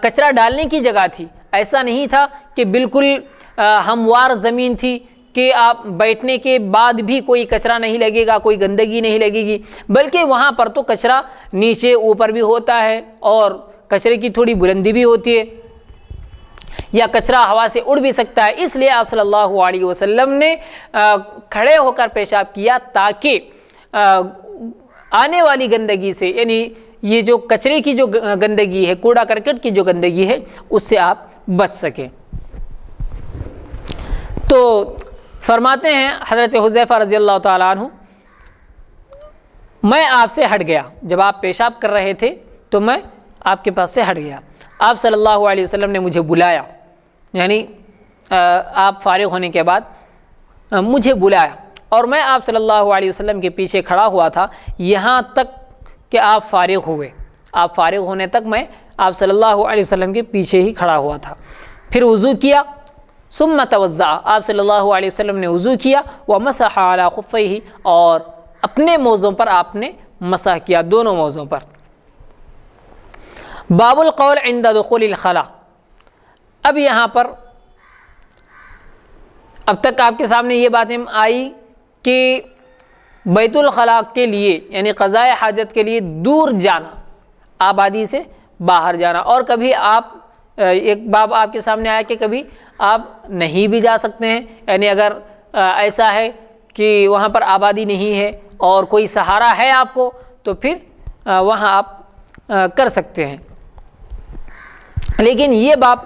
کچرا ڈالنے کی جگہ تھی ایسا نہیں تھا کہ بالکل ہموار زمین تھی کہ آپ بیٹھنے کے بعد بھی کوئی کچرا نہیں لگے گا کوئی گندگی نہیں لگے گی بلکہ وہاں پر تو کچرا نیچے اوپر بھی ہوتا ہے اور کچرے کی تھوڑی بلندی بھی ہوتی ہے یا کچرا ہوا سے اڑ بھی سکتا ہے اس لیے آپ صلی اللہ علیہ وسلم نے کھڑے ہو کر پیشاب کیا تاکہ آنے والی گندگی سے یعنی یہ جو کچرے کی جو گندگی ہے کوڑا کرکٹ کی جو گندگی ہے اس سے آپ بچ سکیں تو فرماتے ہیں حضرت حضیفہ رضی اللہ تعالیٰ عنہ میں آپ سے ہٹ گیا جب آپ پیشاب کر رہے تھے تو میں آپ کے پاس سے ہٹ گیا آپ صلی اللہ علیہ وسلم نے مجھے بلایا یعنی آپ فارغ ہونے کے بعد مجھے بلایا اور میں آپ صلی اللہ علیہ وسلم کے پیچھے کھڑا ہوا تھا یہاں تک کہ آپ فارغ ہوئے آپ فارغ ہونے تک میں آپ صلی اللہ علیہ وسلم کے پیچھے ہی کھڑا ہوا تھا پھر وضو کیا توزع آپ صلی اللہ علیہ وسلم نے وضو کیا وہ مسح اعلیٰ خفیہ اور اپنے موضوع پر آپ نے مسح کیا دونوں موضوع پر باب القول عند دخول الخلاء اب یہاں پر اب تک آپ کے سامنے یہ باتیں آئی کہ بیت الخلاء کے لیے یعنی قضاء حاجت کے لیے دور جانا آبادی سے باہر جانا اور کبھی آپ ایک باب آپ کے سامنے آیا کہ کبھی آپ نہیں بھی جا سکتے ہیں یعنی اگر ایسا ہے کہ وہاں پر آبادی نہیں ہے اور کوئی سہارا ہے آپ کو تو پھر وہاں آپ کر سکتے ہیں لیکن یہ باب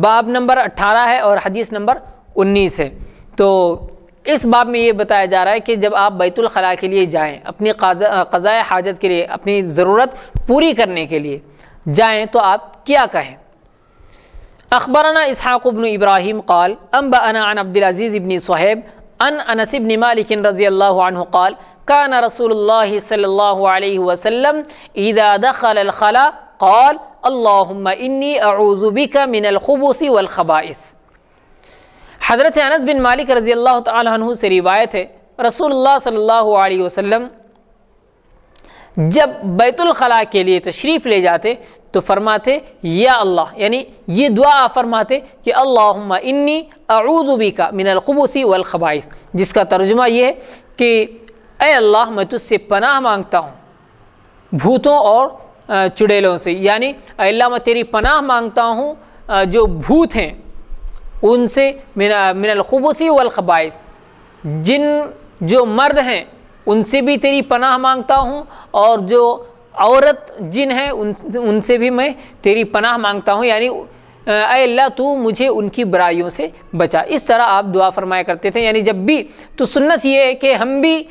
باب نمبر اٹھارہ ہے اور حدیث نمبر انیس ہے تو اس باب میں یہ بتایا جا رہا ہے کہ جب آپ بیت الخلاء کے لیے جائیں اپنی قضاء حاجت کے لیے اپنی ضرورت پوری کرنے کے لیے جائیں تو آپ کیا کہیں اخبرنا اسحاق ابن ابراہیم قال امب عن عبدالعزیز ابن صہیب ان انس بن مالک رضی اللہ عنہ قال کان رسول اللہ صلی اللہ علیہ وسلم اذا دخل الخلاء قال اللہم انی اعوذ بکا من الخبوث والخبائث حضرت انس بن مالک رضی اللہ تعالیٰ عنہ سے روایت ہے رسول اللہ صلی اللہ علیہ وسلم جب بیت الخلاء کے لیے تشریف لے جاتے تو فرماتے یا اللہ یعنی یہ دعا فرماتے کہ اللہم انی اعوذ بکا من الخبوث والخبائث جس کا ترجمہ یہ ہے کہ اے اللہ میں تجھ سے پناہ مانگتا ہوں بھوتوں اور چڑیلوں سے یعنی اللہ میں تیری پناہ مانگتا ہوں جو بھوت ہیں ان سے من الخبثی والخبائث جن جو مرد ہیں ان سے بھی تیری پناہ مانگتا ہوں اور جو عورت جن ہیں ان ان سے بھی میں تیری پناہ مانگتا ہوں یعنی اے اللہ تو مجھے ان کی برائیوں سے بچا اس طرح آپ دعا فرمایا کرتے تھے یعنی جب بھی تو سنت یہ ہے کہ ہم بھی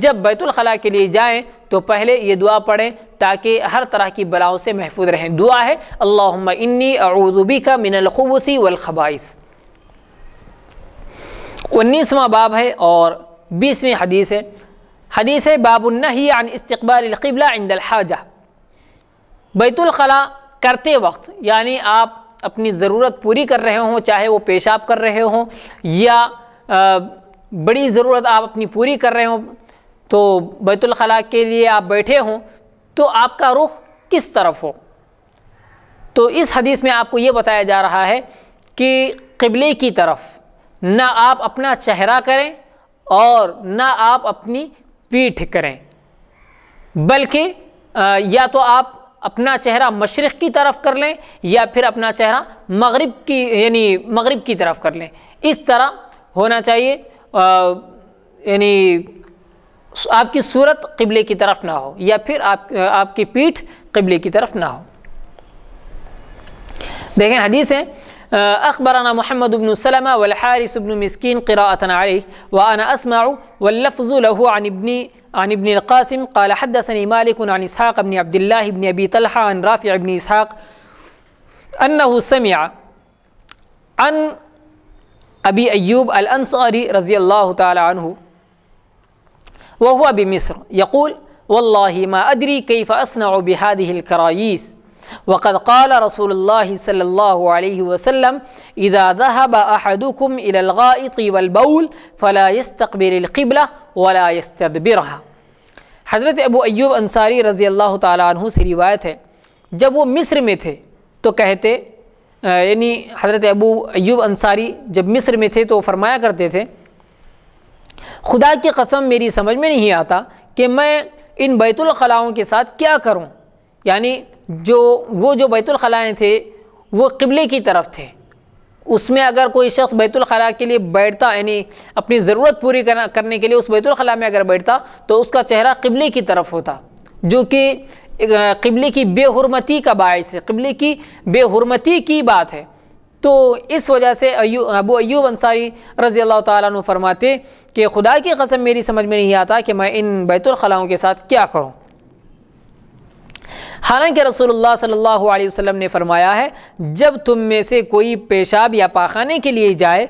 جب بیت الخلاء کے لیے جائیں تو پہلے یہ دعا پڑھیں تاکہ ہر طرح کی بلاؤں سے محفوظ رہیں دعا ہے اللہم انی اعوذ بکا من الخبوثی والخبائث انیسمہ انیسواں باب ہے اور بیسویں حدیث ہے حدیث ہے باب النہی عن استقبال القبلہ عند الحاجہ بیت الخلاء کرتے وقت یعنی آپ اپنی ضرورت پوری کر رہے ہوں چاہے وہ پیشاب کر رہے ہوں یا بڑی ضرورت آپ اپنی پوری کر رہے ہوں تو بیت الخلا کے لیے آپ بیٹھے ہوں تو آپ کا رخ کس طرف ہو تو اس حدیث میں آپ کو یہ بتایا جا رہا ہے کہ قبلے کی طرف نہ آپ اپنا چہرہ کریں اور نہ آپ اپنی پیٹھ کریں بلکہ یا تو آپ اپنا چہرہ مشرق کی طرف کر لیں یا پھر اپنا چہرہ مغرب کی یعنی مغرب کی طرف کر لیں اس طرح ہونا چاہیے یعنی آپ کی صورت قبلے کی طرف نہ ہو یا پھر آپ آپ کی پیٹھ قبلے کی طرف نہ ہو دیکھیں حدیث ہیں اخبرنا محمد بن سلمہ والحارث بن مسکین قراءتنا علیہ وانا اسمع واللفظ له عن ابن عن ابن القاسم قال حدثني مالك عن اسحاق بن عبد الله بن ابي طلحه عن رافع بن اسحاق انه سمع عن أبي أيوب الأنصاري رضي الله تعالى عنه وهو بمصر يقول والله ما أدري كيف أصنع بهذه الكرايس وقد قال رسول الله صلى الله عليه وسلم إذا ذهب أحدكم إلى الغائط والبول فلا يستقبل القبلة ولا يستدبرها حضرت ابو ایوب انصاری رضی اللہ تعالیٰ عنہ سے روایت ہے جب وہ مصر میں تھے تو کہتے یعنی حضرت ابو ایوب انصاری جب مصر میں تھے تو فرمایا کرتے تھے خدا کی قسم میری سمجھ میں نہیں آتا کہ میں ان بیت الخلاؤں کے ساتھ کیا کروں یعنی جو وہ جو بیت الخلائیں تھے وہ قبلے کی طرف تھے اس میں اگر کوئی شخص بیت الخلاء کے لیے بیٹھتا یعنی اپنی ضرورت پوری کرنے کے لیے اس بیت الخلاء میں اگر بیٹھتا تو اس کا چہرہ قبلے کی طرف ہوتا جو کہ قبلے کی بے حرمتی کا باعث ہے قبلے کی بے حرمتی کی بات ہے تو اس وجہ سے ابو ایوب انصاری رضی اللہ تعالیٰ عنہ فرماتے کہ خدا کی قسم میری سمجھ میں نہیں آتا کہ میں ان بیت الخلاؤں کے ساتھ کیا کروں حالانکہ رسول اللہ صلی اللہ علیہ وسلم نے فرمایا ہے جب تم میں سے کوئی پیشاب یا پاخانے کے لیے جائے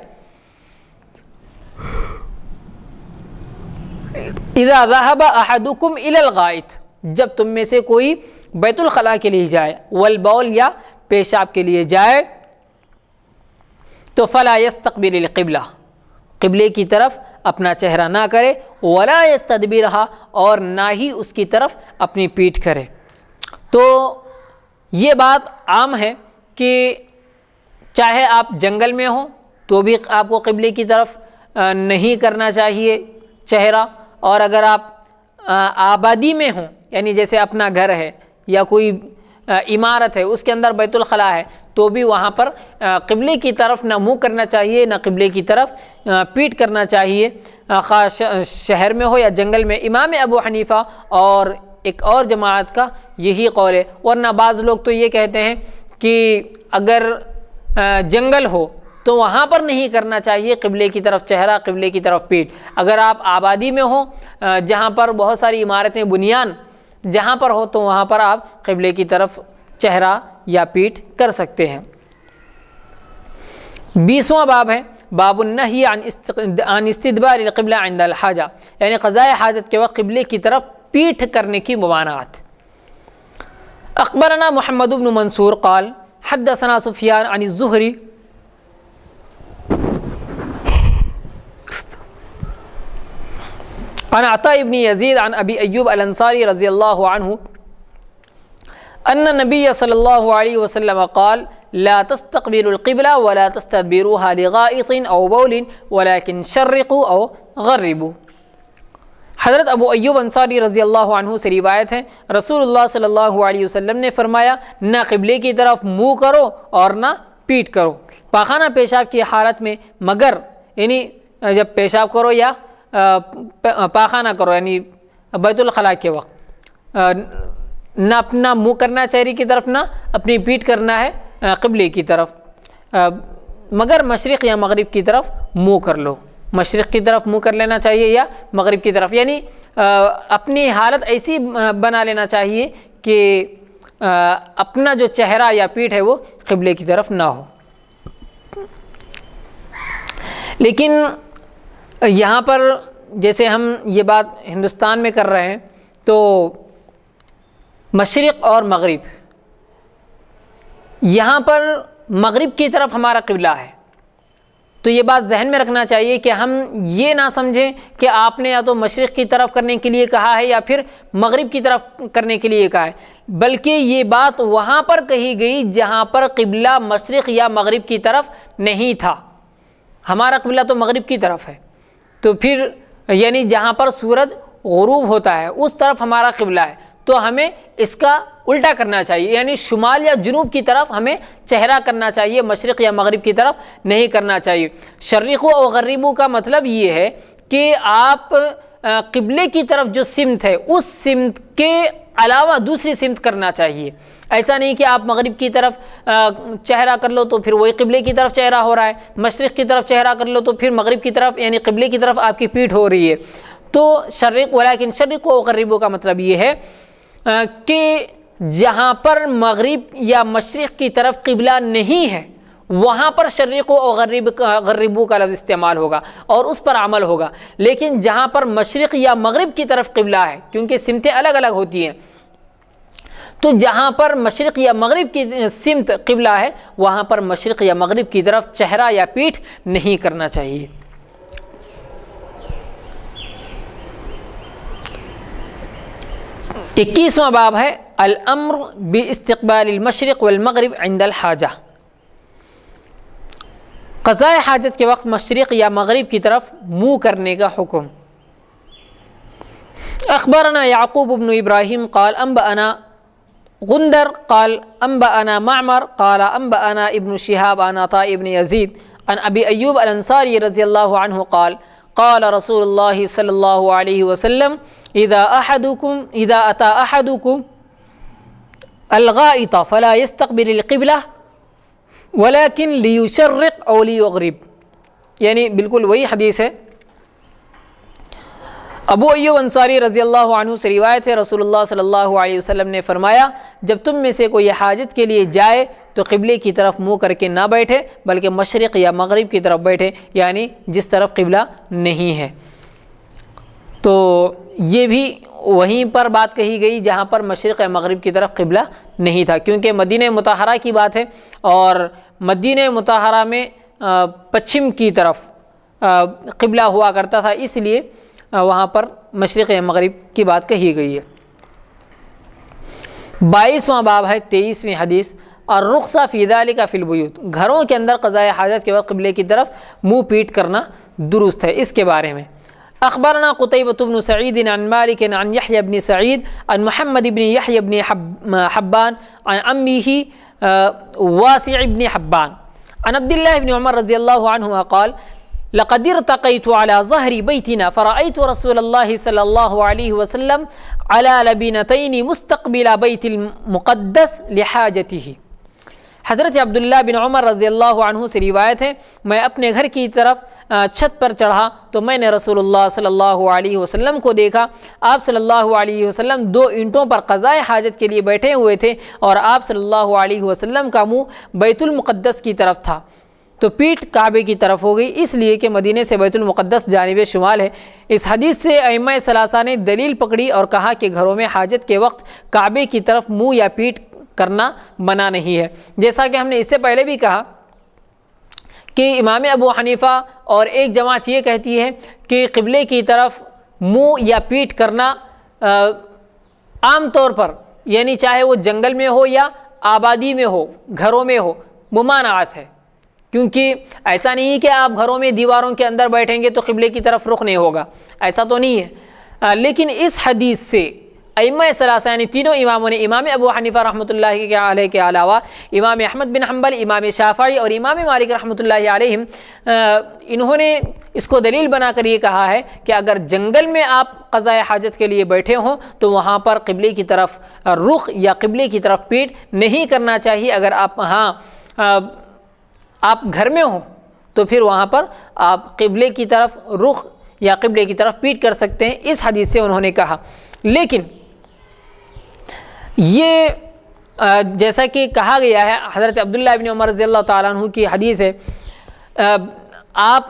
اداض احد کم الاغائت جب تم میں سے کوئی بیت الخلاء کے لیے جائے والبول یا پیشاب کے لیے جائے تو فلا یستقبل القبلہ قبلے کی طرف اپنا چہرہ نہ کرے ولا رہا اور نہ ہی اس کی طرف اپنی پیٹھ کرے تو یہ بات عام ہے کہ چاہے آپ جنگل میں ہوں تو بھی آپ کو قبلے کی طرف نہیں کرنا چاہیے چہرہ اور اگر آپ آبادی میں ہوں یعنی جیسے اپنا گھر ہے یا کوئی عمارت ہے اس کے اندر بیت الخلاء ہے تو بھی وہاں پر قبلے کی طرف نہ مو کرنا چاہیے نہ قبلے کی طرف پیٹ کرنا چاہیے شہر میں ہو یا جنگل میں امام ابو حنیفہ اور ایک اور جماعت کا یہی قول ہے ورنہ بعض لوگ تو یہ کہتے ہیں کہ اگر جنگل ہو تو وہاں پر نہیں کرنا چاہیے قبلے کی طرف چہرہ قبلے کی طرف پیٹ اگر آپ آبادی میں ہوں جہاں پر بہت ساری عمارتیں بنیان جہاں پر ہو تو وہاں پر آپ قبلے کی طرف چہرہ یا پیٹھ کر سکتے ہیں بیسواں باب ہیں باب النہی عن استدبار القبلہ عند الحاجہ یعنی قضائے حاجت کے وقت قبلے کی طرف پیٹھ کرنے کی مبانات محمد بن منصور قال حدثنا سفیان عن الزہری عن عطا ابن یزید عن ابی ایوب الانصاری رضی اللہ عنہ ان نبی صلی اللہ علیہ وسلم قال لا تستقبل القبلہ ولا تستدبروها لغائط او بول ولیکن ون شرق و غربو حضرت ایوب انصاری رضی اللہ عنہ سے روایت ہے رسول اللہ صلی اللہ علیہ وسلم نے فرمایا نہ قبلے کی طرف منہ کرو اور نہ پیٹ کرو پاخانہ پیشاب کی حالت میں مگر یعنی جب پیشاب کرو یا پاخانہ کرو یعنی بیت الخلاء کے وقت نہ اپنا منہ کرنا چہری کی طرف نہ اپنی پیٹ کرنا ہے قبلے کی طرف مگر مشرق یا مغرب کی طرف منہ کر لو مشرق کی طرف منہ کر لینا چاہیے یا مغرب کی طرف یعنی اپنی حالت ایسی بنا لینا چاہیے کہ اپنا جو چہرہ یا پیٹھ ہے وہ قبلے کی طرف نہ ہو لیکن یہاں پر جیسے ہم یہ بات ہندوستان میں کر رہے ہیں تو مشرق اور مغرب یہاں پر مغرب کی طرف ہمارا قبلہ ہے تو یہ بات ذہن میں رکھنا چاہیے کہ ہم یہ نہ سمجھیں کہ آپ نے یا تو مشرق کی طرف کرنے کے لیے کہا ہے یا پھر مغرب کی طرف کرنے کے لیے کہا ہے بلکہ یہ بات وہاں پر کہی گئی جہاں پر قبلہ مشرق یا مغرب کی طرف نہیں تھا ہمارا قبلہ تو مغرب کی طرف ہے تو پھر یعنی جہاں پر سورج غروب ہوتا ہے اس طرف ہمارا قبلہ ہے تو ہمیں اس کا الٹا کرنا چاہیے یعنی شمال یا جنوب کی طرف ہمیں چہرہ کرنا چاہیے مشرق یا مغرب کی طرف نہیں کرنا چاہیے شرقو و غریبوں کا مطلب یہ ہے کہ آپ قبلے کی طرف جو سمت ہے اس سمت کے علاوہ دوسری سمت کرنا چاہیے ایسا نہیں کہ آپ مغرب کی طرف چہرہ کر لو تو پھر وہی قبلے کی طرف چہرہ ہو رہا ہے مشرق کی طرف چہرہ کر لو تو پھر مغرب کی طرف یعنی قبلے کی طرف آپ کی پیٹ ہو رہی ہے تو شرق ولیکن شرق و غربوں کا مطلب یہ ہے کہ جہاں پر مغرب یا مشرق کی طرف قبلہ نہیں ہے وہاں پر شریک و غرب کا کا لفظ استعمال ہوگا اور اس پر عمل ہوگا لیکن جہاں پر مشرق یا مغرب کی طرف قبلہ ہے کیونکہ سمتیں الگ الگ ہوتی ہیں تو جہاں پر مشرق یا مغرب کی سمت قبلہ ہے وہاں پر مشرق یا مغرب کی طرف چہرہ یا پیٹھ نہیں کرنا چاہیے اکیسواں باب ہے الامر بی استقبال المشرق والمغرب عند الحاجہ قضاء حاجت کے وقت مشرق یا مغرب کی طرف منہ کرنے کا حکم اخبرنا یعقوب ابن ابراہیم قال امب انا غندر قال امب انا معمر قال امبانا ابن شہاب عن اناطا ابن یزید ان ابی ایوب الانصاری رضی اللہ عنہ قال قال رسول اللہ صلی اللہ علیہ وسلم اذا احدكم اذا اتا احدكم الغائط فلا يستقبل القبلہ ولیکن لیوشرق اولی مغرب یعنی بالکل وہی حدیث ہے ابو ایوب انصاری رضی اللہ عنہ سے روایت ہے رسول اللہ صلی اللہ علیہ وسلم نے فرمایا جب تم میں سے کوئی حاجت کے لیے جائے تو قبلے کی طرف منہ کر کے نہ بیٹھے بلکہ مشرق یا مغرب کی طرف بیٹھے یعنی جس طرف قبلہ نہیں ہے تو یہ بھی وہیں پر بات کہی گئی جہاں پر مشرق یا مغرب کی طرف قبلہ نہیں تھا کیونکہ مدینہ متحرہ کی بات ہے اور مدینہ متحرہ میں پچھم کی طرف قبلہ ہوا کرتا تھا اس لیے وہاں پر مشرق مغرب کی بات کہی گئی ہے بائیسواں باب ہے تیئیسویں حدیث اور رخصہ ذالکہ کا فلبیوت گھروں کے اندر قضاء حاجت کے وقت قبلے کی طرف منہ پیٹ کرنا درست ہے اس کے بارے میں اخبرنا قطیبت بن سعید عن مالک عن کے بن سعید عن محمد بن ابنی بن حبان عن امیہی واسع بن حبان عن عبد الله بن عمر رضي الله عنهما قال لقد ارتقيت على ظهر بيتنا فرأيت رسول الله صلى الله عليه وسلم على لبنتين مستقبل بيت المقدس لحاجته حضرت عبداللہ بن عمر رضی اللہ عنہ سے روایت ہے میں اپنے گھر کی طرف چھت پر چڑھا تو میں نے رسول اللہ صلی اللہ علیہ وسلم کو دیکھا آپ صلی اللہ علیہ وسلم دو اینٹوں پر قضائے حاجت کے لیے بیٹھے ہوئے تھے اور آپ صلی اللہ علیہ وسلم کا منہ بیت المقدس کی طرف تھا تو پیٹ کعبے کی طرف ہو گئی اس لیے کہ مدینہ سے بیت المقدس جانب شمال ہے اس حدیث سے ائمہ ثلاثہ نے دلیل پکڑی اور کہا کہ گھروں میں حاجت کے وقت کعبے کی طرف منہ یا پیٹھ کرنا منع نہیں ہے جیسا کہ ہم نے اس سے پہلے بھی کہا کہ امام ابو حنیفہ اور ایک جماعت یہ کہتی ہے کہ قبلے کی طرف منہ یا پیٹ کرنا عام طور پر یعنی چاہے وہ جنگل میں ہو یا آبادی میں ہو گھروں میں ہو ممانعات ہے کیونکہ ایسا نہیں کہ آپ گھروں میں دیواروں کے اندر بیٹھیں گے تو قبلے کی طرف رخ نہیں ہوگا ایسا تو نہیں ہے لیکن اس حدیث سے ائمہ سلاسہ یعنی تینوں اماموں نے امام ابو حنیفہ رحمۃ اللہ علیہ کے علاوہ امام احمد بن حنبل امام شافعی اور امام مالک رحمۃ اللہ علیہ انہوں نے اس کو دلیل بنا کر یہ کہا ہے کہ اگر جنگل میں آپ قضاء حاجت کے لیے بیٹھے ہوں تو وہاں پر قبلے کی طرف رخ یا قبلے کی طرف پیٹ نہیں کرنا چاہیے اگر آپ ہاں آپ گھر میں ہوں تو پھر وہاں پر آپ قبلے کی طرف رخ یا قبلے کی طرف پیٹ کر سکتے ہیں اس حدیث سے انہوں نے کہا لیکن یہ جیسا کہ کہا گیا ہے حضرت عبداللہ ابن عمر رضی اللہ تعالیٰ عنہ کی حدیث ہے آپ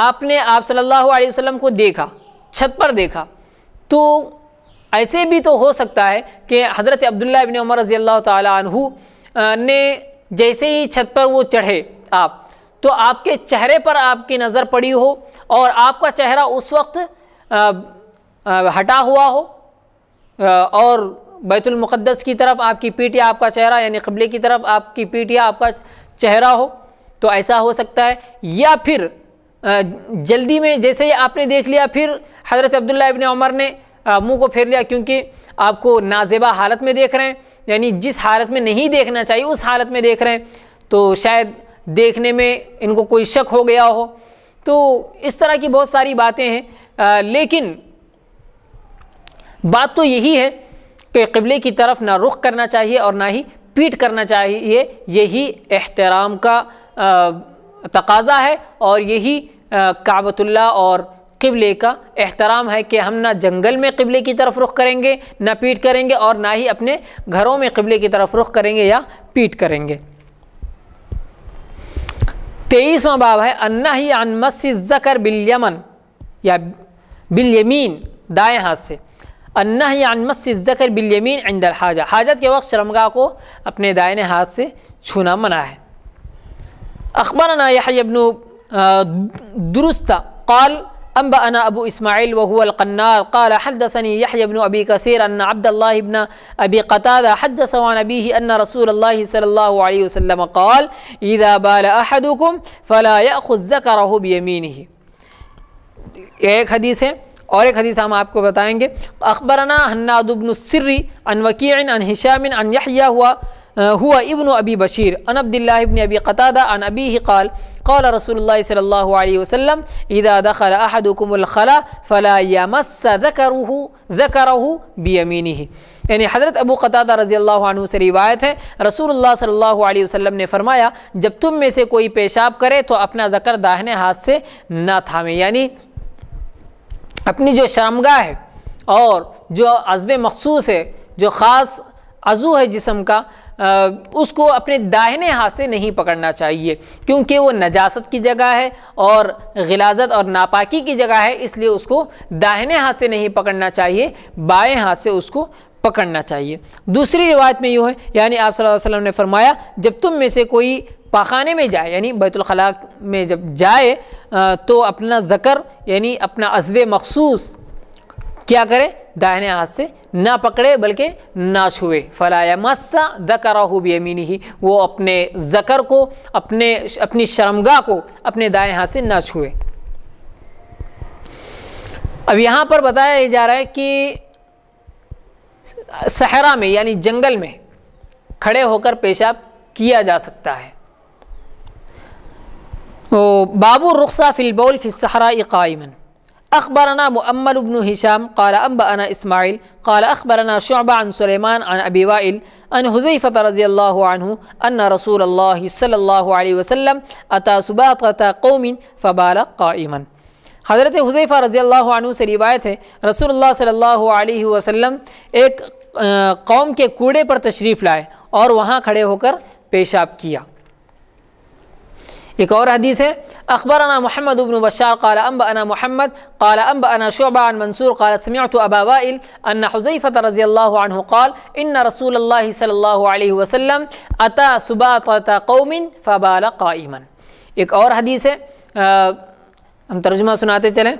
آپ نے آپ صلی اللہ علیہ وسلم کو دیکھا چھت پر دیکھا تو ایسے بھی تو ہو سکتا ہے کہ حضرت عبداللہ ابن عمر رضی اللہ تعالیٰ عنہ نے جیسے ہی چھت پر وہ چڑھے آپ تو آپ کے چہرے پر آپ کی نظر پڑی ہو اور آپ کا چہرہ اس وقت ہٹا ہوا ہو اور بیت المقدس کی طرف آپ کی پیٹیا آپ کا چہرہ یعنی قبلے کی طرف آپ کی پیٹیا آپ کا چہرہ ہو تو ایسا ہو سکتا ہے یا پھر جلدی میں جیسے ہی آپ نے دیکھ لیا پھر حضرت عبداللہ ابن عمر نے منہ کو پھیر لیا کیونکہ آپ کو نازیبہ حالت میں دیکھ رہے ہیں یعنی جس حالت میں نہیں دیکھنا چاہیے اس حالت میں دیکھ رہے ہیں تو شاید دیکھنے میں ان کو کوئی شک ہو گیا ہو تو اس طرح کی بہت ساری باتیں ہیں لیکن بات تو یہی ہے کہ قبلے کی طرف نہ رخ کرنا چاہیے اور نہ ہی پیٹ کرنا چاہیے یہی احترام کا تقاضا ہے اور یہی کاعبۃ اللہ اور قبلے کا احترام ہے کہ ہم نہ جنگل میں قبلے کی طرف رخ کریں گے نہ پیٹ کریں گے اور نہ ہی اپنے گھروں میں قبلے کی طرف رخ کریں گے یا پیٹ کریں گے تیئیسواں باب ہے انّا ہی انمت سے ذکر بالیمن یا بالیمین دائیں ہاتھ سے انّا عن مس الذکر بالیمین عند الحاجہ حاجت کے وقت شرمگاہ کو اپنے دائن ہاتھ سے چھونا منع ہے اخبرنا یحیی یہ درست قال امب انا ابو اسماعیل ولقن کال حل دثنی یہ کثیر انّا ابد اللّہ ابن قتاده حدث عن ابيه ان رسول الله صلى الله عليه وسلم قال اذا بال احدكم فلا ياخذ ذكره بيمينه ایک حدیث ہے اور ایک حدیث ہم آپ کو بتائیں گے اخبرنا عن حشام عن انوکی ہوا ان ابن ابی بشیر ان عبداللہ ابن ابی قطادہ ان ابی قال قال رسول اللہ صلی اللہ علیہ وسلم اذا دخل الخلا فلا ذ کر بیہین ہی یعنی حضرت ابو قطادہ رضی اللہ عنہ سے روایت ہے رسول اللہ صلی اللہ علیہ وسلم نے فرمایا جب تم میں سے کوئی پیشاب کرے تو اپنا ذکر داہنے ہاتھ سے نہ تھامے یعنی اپنی جو شرمگاہ ہے اور جو عزو مخصوص ہے جو خاص عضو ہے جسم کا اس کو اپنے داہنے ہاتھ سے نہیں پکڑنا چاہیے کیونکہ وہ نجاست کی جگہ ہے اور غلازت اور ناپاکی کی جگہ ہے اس لیے اس کو داہنے ہاتھ سے نہیں پکڑنا چاہیے بائیں ہاتھ سے اس کو پکڑنا چاہیے دوسری روایت میں یوں ہے یعنی آپ صلی اللہ علیہ وسلم نے فرمایا جب تم میں سے کوئی پاخانے میں جائے یعنی بیت الخلاء میں جب جائے تو اپنا ذکر یعنی اپنا عزو مخصوص کیا کرے دائنے ہاتھ سے نہ پکڑے بلکہ نہ چھوئے فلا مسا دقرا ہو بے ہی وہ اپنے ذکر کو اپنے اپنی شرمگاہ کو اپنے دائیں ہاتھ سے نہ چھوئے اب یہاں پر بتایا جا رہا ہے کہ صحرا میں یعنی جنگل میں کھڑے ہو کر پیشاب کیا جا سکتا ہے باب الرخصہ فی البول فی فصحرائے کائمن اخبرنا مؤمل بن هشام قال انبانا اسماعیل قال اخبرنا شعبہ عن سلیمان عن ابی وائل عن حضیفۃۃ رضی اللہ عنہ ان رسول اللہ صلی اللہ علیہ وسلم اتا قطع قوم فبال قائمن حضرت حضیفہ رضی اللہ عنہ سے روایت ہے رسول اللہ صلی اللہ علیہ وسلم ایک قوم کے کوڑے پر تشریف لائے اور وہاں کھڑے ہو کر پیشاب کیا ایک اور حدیث ہے اخبرنا محمد ابن بشار قال انبانا محمد قال انبانا شعبہ عن منصور قال سمعت ابا وائل ان حضیفۃۃ رضی اللہ عنہ قال ان رسول اللہ صلی اللہ علیہ وسلم اتا سباطت قوم فبال قائما ایک اور حدیث ہے ہم ترجمہ سناتے چلیں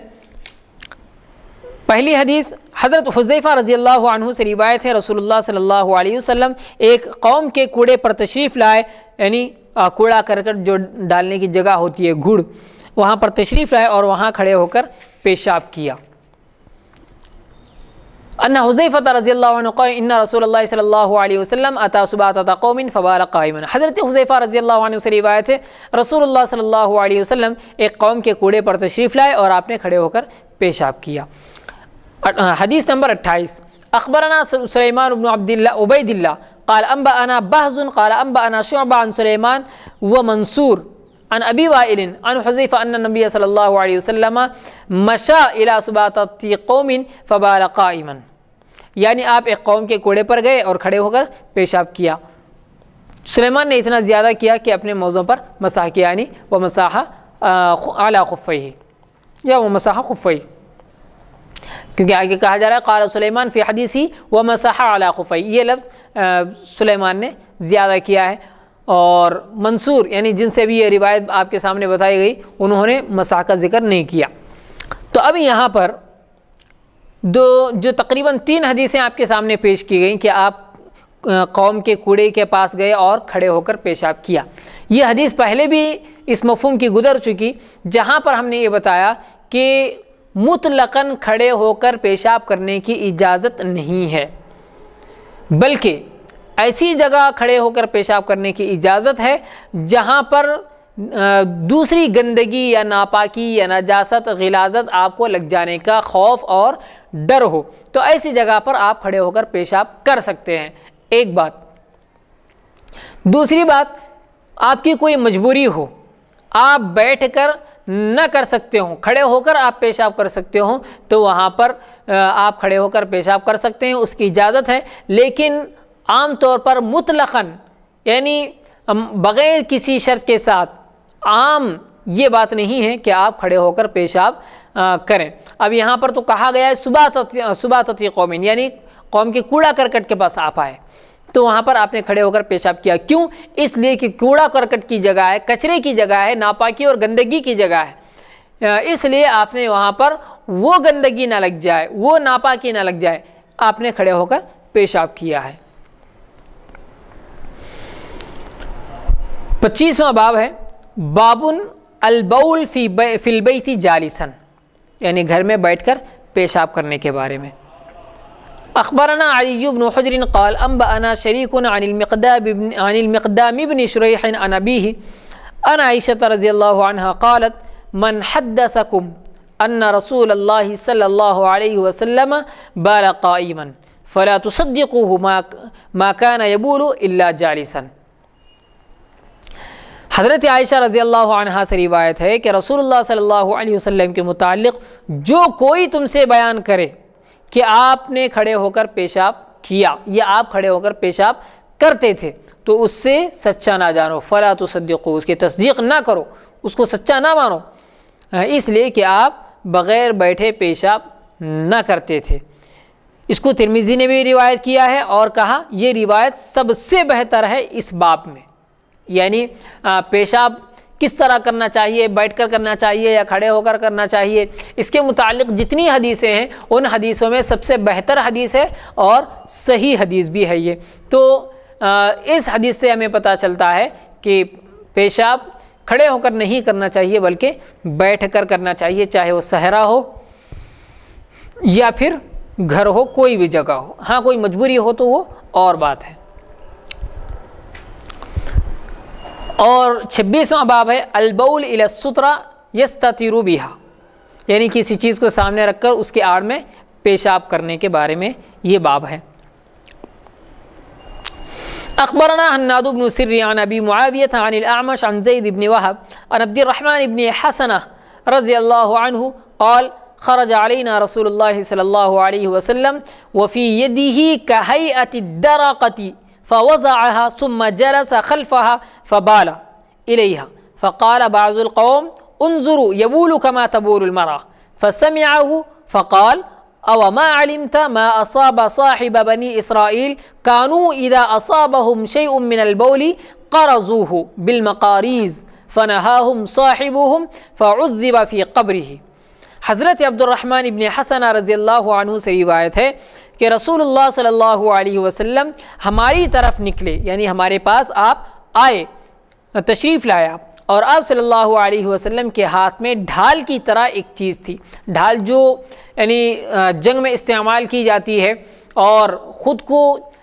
پہلی حدیث حضرت حضیفہ رضی اللہ عنہ سے روایت ہے رسول اللہ صلی اللہ علیہ وسلم ایک قوم کے کوڑے پر تشریف لائے یعنی کوڑا کر کر جو ڈالنے کی جگہ ہوتی ہے گھڑ وہاں پر تشریف لائے اور وہاں کھڑے ہو کر پیشاب کیا اللہ حضیفت رضی اللہ قائم ان رسول اللہ صلی اللہ علیہ وسلم اتا قوم فبار قائمن حضرت حضیفہ رضی اللہ عنہ سے روایت ہے رسول اللہ صلی اللہ علیہ وسلم ایک قوم کے کوڑے پر تشریف لائے اور آپ نے کھڑے ہو کر پیشاب کیا حدیث نمبر اٹھائیس اخبرنا سلیمان عبد اللہ عبید کالبا انا بحضن قالبا انا شعبہ عن سلیمان و منصور عن ابی وائل عن حضیف ان نبی صلی اللہ علیہ وسلم مشا الى صبعۃۃ قوم فبال قائما یعنی آپ ایک قوم کے کوڑے پر گئے اور کھڑے ہو کر پیشاب کیا سلیمان نے اتنا زیادہ کیا کہ اپنے موضوع پر مساح کیا یعنی و مساحہ اعلیٰ خفی یا وہ مساح خفی کیونکہ آگے کہا جا رہا ہے قار سلیمان فی حدیثی و مساح اعلیٰ یہ لفظ سلیمان نے زیادہ کیا ہے اور منصور یعنی جن سے بھی یہ روایت آپ کے سامنے بتائی گئی انہوں نے مساح کا ذکر نہیں کیا تو اب یہاں پر دو جو تقریباً تین حدیثیں آپ کے سامنے پیش کی گئیں کہ آپ قوم کے کوڑے کے پاس گئے اور کھڑے ہو کر پیش آپ کیا یہ حدیث پہلے بھی اس مفہوم کی گزر چکی جہاں پر ہم نے یہ بتایا کہ مطلقاً کھڑے ہو کر پیشاب کرنے کی اجازت نہیں ہے بلکہ ایسی جگہ کھڑے ہو کر پیشاب کرنے کی اجازت ہے جہاں پر دوسری گندگی یا ناپاکی یا نجاست غلازت آپ کو لگ جانے کا خوف اور ڈر ہو تو ایسی جگہ پر آپ کھڑے ہو کر پیشاب کر سکتے ہیں ایک بات دوسری بات آپ کی کوئی مجبوری ہو آپ بیٹھ کر نہ کر سکتے ہوں کھڑے ہو کر آپ پیشاب کر سکتے ہوں تو وہاں پر آپ کھڑے ہو کر پیشاب کر سکتے ہیں اس کی اجازت ہے لیکن عام طور پر مطلقاً یعنی بغیر کسی شرط کے ساتھ عام یہ بات نہیں ہے کہ آپ کھڑے ہو کر پیشاب کریں اب یہاں پر تو کہا گیا ہے صبح صبح تتی قومین یعنی قوم کے کوڑا کرکٹ کے پاس آپ آئے تو وہاں پر آپ نے کھڑے ہو کر پیشاب کیا کیوں اس لیے کہ کوڑا کرکٹ کی جگہ ہے کچرے کی جگہ ہے ناپاکی اور گندگی کی جگہ ہے اس لیے آپ نے وہاں پر وہ گندگی نہ لگ جائے وہ ناپاکی نہ لگ جائے آپ نے کھڑے ہو کر پیشاب کیا ہے پچیسواں باب ہے بابن البول فی البیتی جالیسن یعنی گھر میں بیٹھ کر پیشاب کرنے کے بارے میں أخبرنا علي بن حجر قال أنبأنا شريك عن المقدام بن عن المقدام بن شريح عن أبيه أن عائشة رضي الله عنها قالت من حدثكم أن رسول الله صلى الله عليه وسلم بال قائما فلا تصدقوه ما ما كان يبول إلا جالسا حضرت عائشہ رضی اللہ عنہ سے روایت ہے کہ رسول اللہ صلی اللہ علیہ وسلم کے متعلق جو کوئی تم سے بیان کرے کہ آپ نے کھڑے ہو کر پیشاب کیا یا آپ کھڑے ہو کر پیشاب کرتے تھے تو اس سے سچا نہ جانو فلا تصدقو اس کی تصدیق نہ کرو اس کو سچا نہ مانو اس لیے کہ آپ بغیر بیٹھے پیشاب نہ کرتے تھے اس کو ترمیزی نے بھی روایت کیا ہے اور کہا یہ روایت سب سے بہتر ہے اس باپ میں یعنی پیشاب کس طرح کرنا چاہیے بیٹھ کر کرنا چاہیے یا کھڑے ہو کر کرنا چاہیے اس کے متعلق جتنی حدیثیں ہیں ان حدیثوں میں سب سے بہتر حدیث ہے اور صحیح حدیث بھی ہے یہ تو اس حدیث سے ہمیں پتہ چلتا ہے کہ پیشاب کھڑے ہو کر نہیں کرنا چاہیے بلکہ بیٹھ کر کرنا چاہیے چاہے وہ صحرا ہو یا پھر گھر ہو کوئی بھی جگہ ہو ہاں کوئی مجبوری ہو تو وہ اور بات ہے اور چھبیسواں باب ہے البول یستطیرو بیہا یعنی کسی چیز کو سامنے رکھ کر اس کے آڑ میں پیشاب کرنے کے بارے میں یہ باب ہے اکبرانہ النادن سریان الاعمش عن زید بن ابن عن عبد الرحمن بن حسن رضی اللہ عنہ قال خرج علینا رسول اللہ صلی اللہ علیہ وسلم وفی یدیہی کہیئت درقتی فوضعها ثم جلس خلفها فبال إليها فقال بعض القوم انظروا يبول كما تبول المرأة فسمعه فقال أو ما علمت ما أصاب صاحب بني إسرائيل كانوا إذا أصابهم شيء من البول قرزوه بالمقاريز فنهاهم صاحبهم فعذب في قبره حضرت الرحمن بن حسن رضي الله عنه سے روایت ہے کہ رسول اللہ صلی اللہ علیہ وسلم ہماری طرف نکلے یعنی ہمارے پاس آپ آئے تشریف لائے آپ اور آپ صلی اللہ علیہ وسلم کے ہاتھ میں ڈھال کی طرح ایک چیز تھی ڈھال جو یعنی جنگ میں استعمال کی جاتی ہے اور خود کو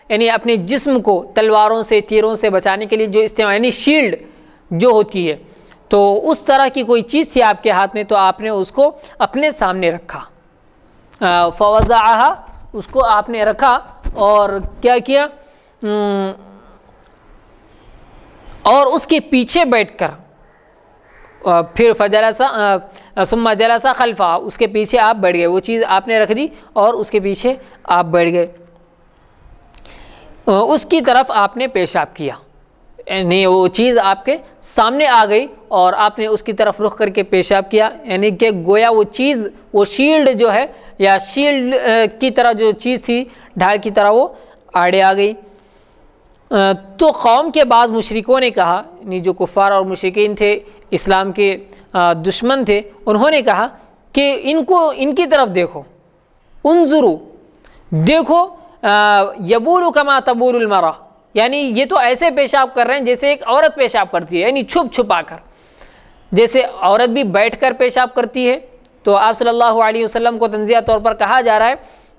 یعنی اپنے جسم کو تلواروں سے تیروں سے بچانے کے لیے جو استعمال یعنی شیلڈ جو ہوتی ہے تو اس طرح کی کوئی چیز تھی آپ کے ہاتھ میں تو آپ نے اس کو اپنے سامنے رکھا فوضعہ اس کو آپ نے رکھا اور کیا کیا اور اس کے پیچھے بیٹھ کر پھر فجلسہ سا جلسہ خلفہ اس کے پیچھے آپ بیٹھ گئے وہ چیز آپ نے رکھ دی اور اس کے پیچھے آپ بیٹھ گئے اس کی طرف آپ نے پیشاب کیا یعنی وہ چیز آپ کے سامنے آ گئی اور آپ نے اس کی طرف رخ کر کے پیشاب کیا یعنی کہ گویا وہ چیز وہ شیلڈ جو ہے یا شیلڈ کی طرح جو چیز تھی ڈھال کی طرح وہ آڑے آ گئی تو قوم کے بعض مشرکوں نے کہا یعنی جو کفار اور مشرقین تھے اسلام کے دشمن تھے انہوں نے کہا کہ ان کو ان کی طرف دیکھو انظرو دیکھو یبولو کما تبول المرا یعنی یہ تو ایسے پیشاب کر رہے ہیں جیسے ایک عورت پیشاب کرتی ہے یعنی چھپ چھپا کر جیسے عورت بھی بیٹھ کر پیشاب کرتی ہے تو آپ صلی اللہ علیہ وسلم کو تنزیہ طور پر کہا جا رہا ہے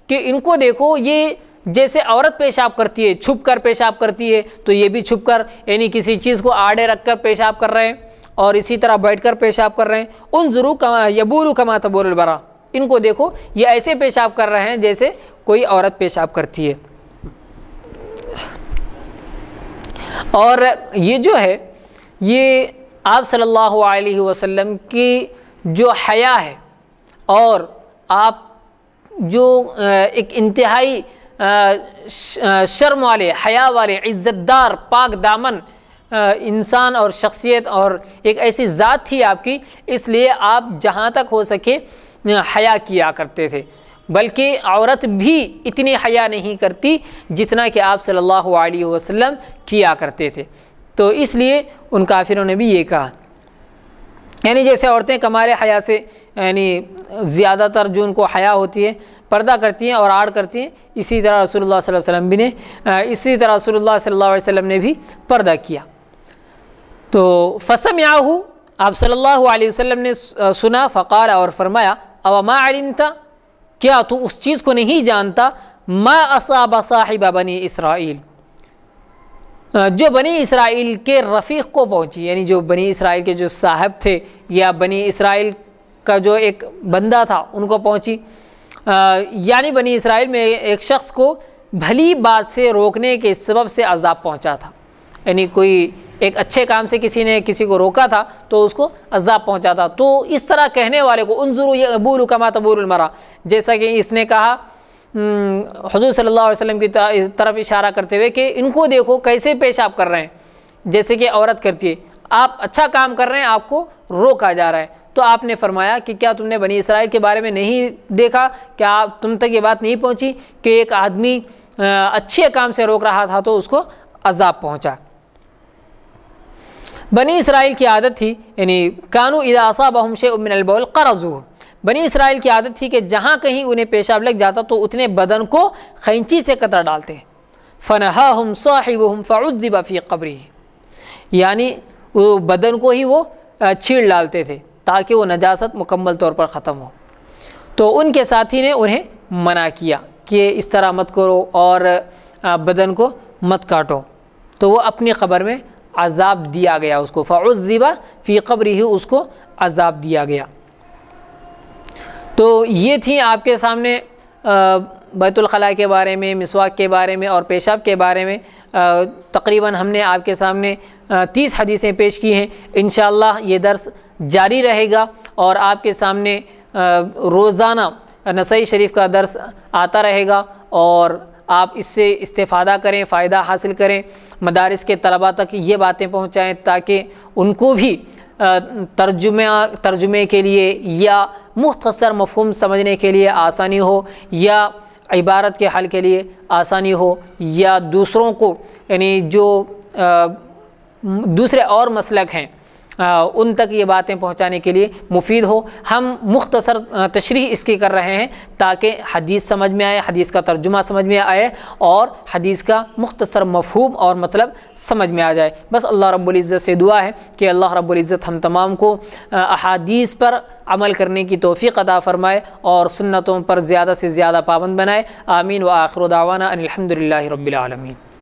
کہ ان کو دیکھو یہ جیسے عورت پیشاب کرتی ہے چھپ کر پیشاب کرتی ہے تو یہ بھی چھپ کر یعنی کسی چیز کو آڑے رکھ کر پیشاب کر رہے ہیں اور اسی طرح بیٹھ کر پیشاب کر رہے ہیں ان ضرور یبور تبور البرا ان کو دیکھو یہ ایسے پیشاب کر رہے ہیں جیسے کوئی عورت پیشاب کرتی ہے اور یہ جو ہے یہ آپ صلی اللہ علیہ وسلم کی جو حیا ہے اور آپ جو ایک انتہائی شرم والے حیا والے عزت دار پاک دامن انسان اور شخصیت اور ایک ایسی ذات تھی آپ کی اس لیے آپ جہاں تک ہو سکے حیا کیا کرتے تھے بلکہ عورت بھی اتنی حیا نہیں کرتی جتنا کہ آپ صلی اللہ علیہ وسلم کیا کرتے تھے تو اس لیے ان کافروں نے بھی یہ کہا یعنی جیسے عورتیں کمارے حیا سے یعنی زیادہ تر جو ان کو حیا ہوتی ہے پردہ کرتی ہیں اور آڑ کرتی ہیں اسی طرح رسول اللہ صلی اللہ علیہ وسلم بھی نے اسی طرح رسول اللہ صلی اللہ علیہ وسلم نے بھی پردہ کیا تو فسم یاہو آپ صلی اللہ علیہ وسلم نے سنا فقار اور فرمایا ابام علم تھا کیا تو اس چیز کو نہیں جانتا ما أَصَابَ صَاحِبَ بنی اسراعیل جو بنی اسرائیل کے رفیق کو پہنچی یعنی جو بنی اسرائیل کے جو صاحب تھے یا بنی اسرائیل کا جو ایک بندہ تھا ان کو پہنچی یعنی بنی اسرائیل میں ایک شخص کو بھلی بات سے روکنے کے سبب سے عذاب پہنچا تھا یعنی کوئی ایک اچھے کام سے کسی نے کسی کو روکا تھا تو اس کو عذاب پہنچا تھا تو اس طرح کہنے والے کو انظرو یہ ابولو کما تبور المرا جیسا کہ اس نے کہا حضور صلی اللہ علیہ وسلم کی طرف اشارہ کرتے ہوئے کہ ان کو دیکھو کیسے پیش آپ کر رہے ہیں جیسے کہ عورت کرتی ہے آپ اچھا کام کر رہے ہیں آپ کو روکا جا رہا ہے تو آپ نے فرمایا کہ کیا تم نے بنی اسرائیل کے بارے میں نہیں دیکھا کیا آپ تم تک یہ بات نہیں پہنچی کہ ایک آدمی اچھے کام سے روک رہا تھا تو اس کو عذاب پہنچا بنی اسرائیل کی عادت تھی یعنی کانو اذا اصابہم ابن من البول قرضو بنی اسرائیل کی عادت تھی کہ جہاں کہیں انہیں پیشاب لگ جاتا تو اتنے بدن کو خینچی سے قطر ڈالتے فن ہم صاحب ہم فعال فی قبری یعنی بدن کو ہی وہ چھیڑ ڈالتے تھے تاکہ وہ نجاست مکمل طور پر ختم ہو تو ان کے ساتھی نے انہیں منع کیا کہ اس طرح مت کرو اور بدن کو مت کاٹو تو وہ اپنی خبر میں عذاب دیا گیا اس کو فع فِي فی قبری ہی اس کو عذاب دیا گیا تو یہ تھیں آپ کے سامنے بیت الخلاء کے بارے میں مسواک کے بارے میں اور پیشاب کے بارے میں تقریباً ہم نے آپ کے سامنے تیس حدیثیں پیش کی ہیں انشاءاللہ یہ درس جاری رہے گا اور آپ کے سامنے روزانہ نسائی شریف کا درس آتا رہے گا اور آپ اس سے استفادہ کریں فائدہ حاصل کریں مدارس کے طلباء تک یہ باتیں پہنچائیں تاکہ ان کو بھی ترجمہ ترجمے کے لیے یا مختصر مفہوم سمجھنے کے لیے آسانی ہو یا عبارت کے حل کے لیے آسانی ہو یا دوسروں کو یعنی جو دوسرے اور مسلک ہیں ان تک یہ باتیں پہنچانے کے لیے مفید ہو ہم مختصر تشریح اس کی کر رہے ہیں تاکہ حدیث سمجھ میں آئے حدیث کا ترجمہ سمجھ میں آئے اور حدیث کا مختصر مفہوم اور مطلب سمجھ میں آ جائے بس اللہ رب العزت سے دعا ہے کہ اللہ رب العزت ہم تمام کو احادیث پر عمل کرنے کی توفیق عطا فرمائے اور سنتوں پر زیادہ سے زیادہ پابند بنائے آمین و آخر دعوانا ان الحمد رب العالمین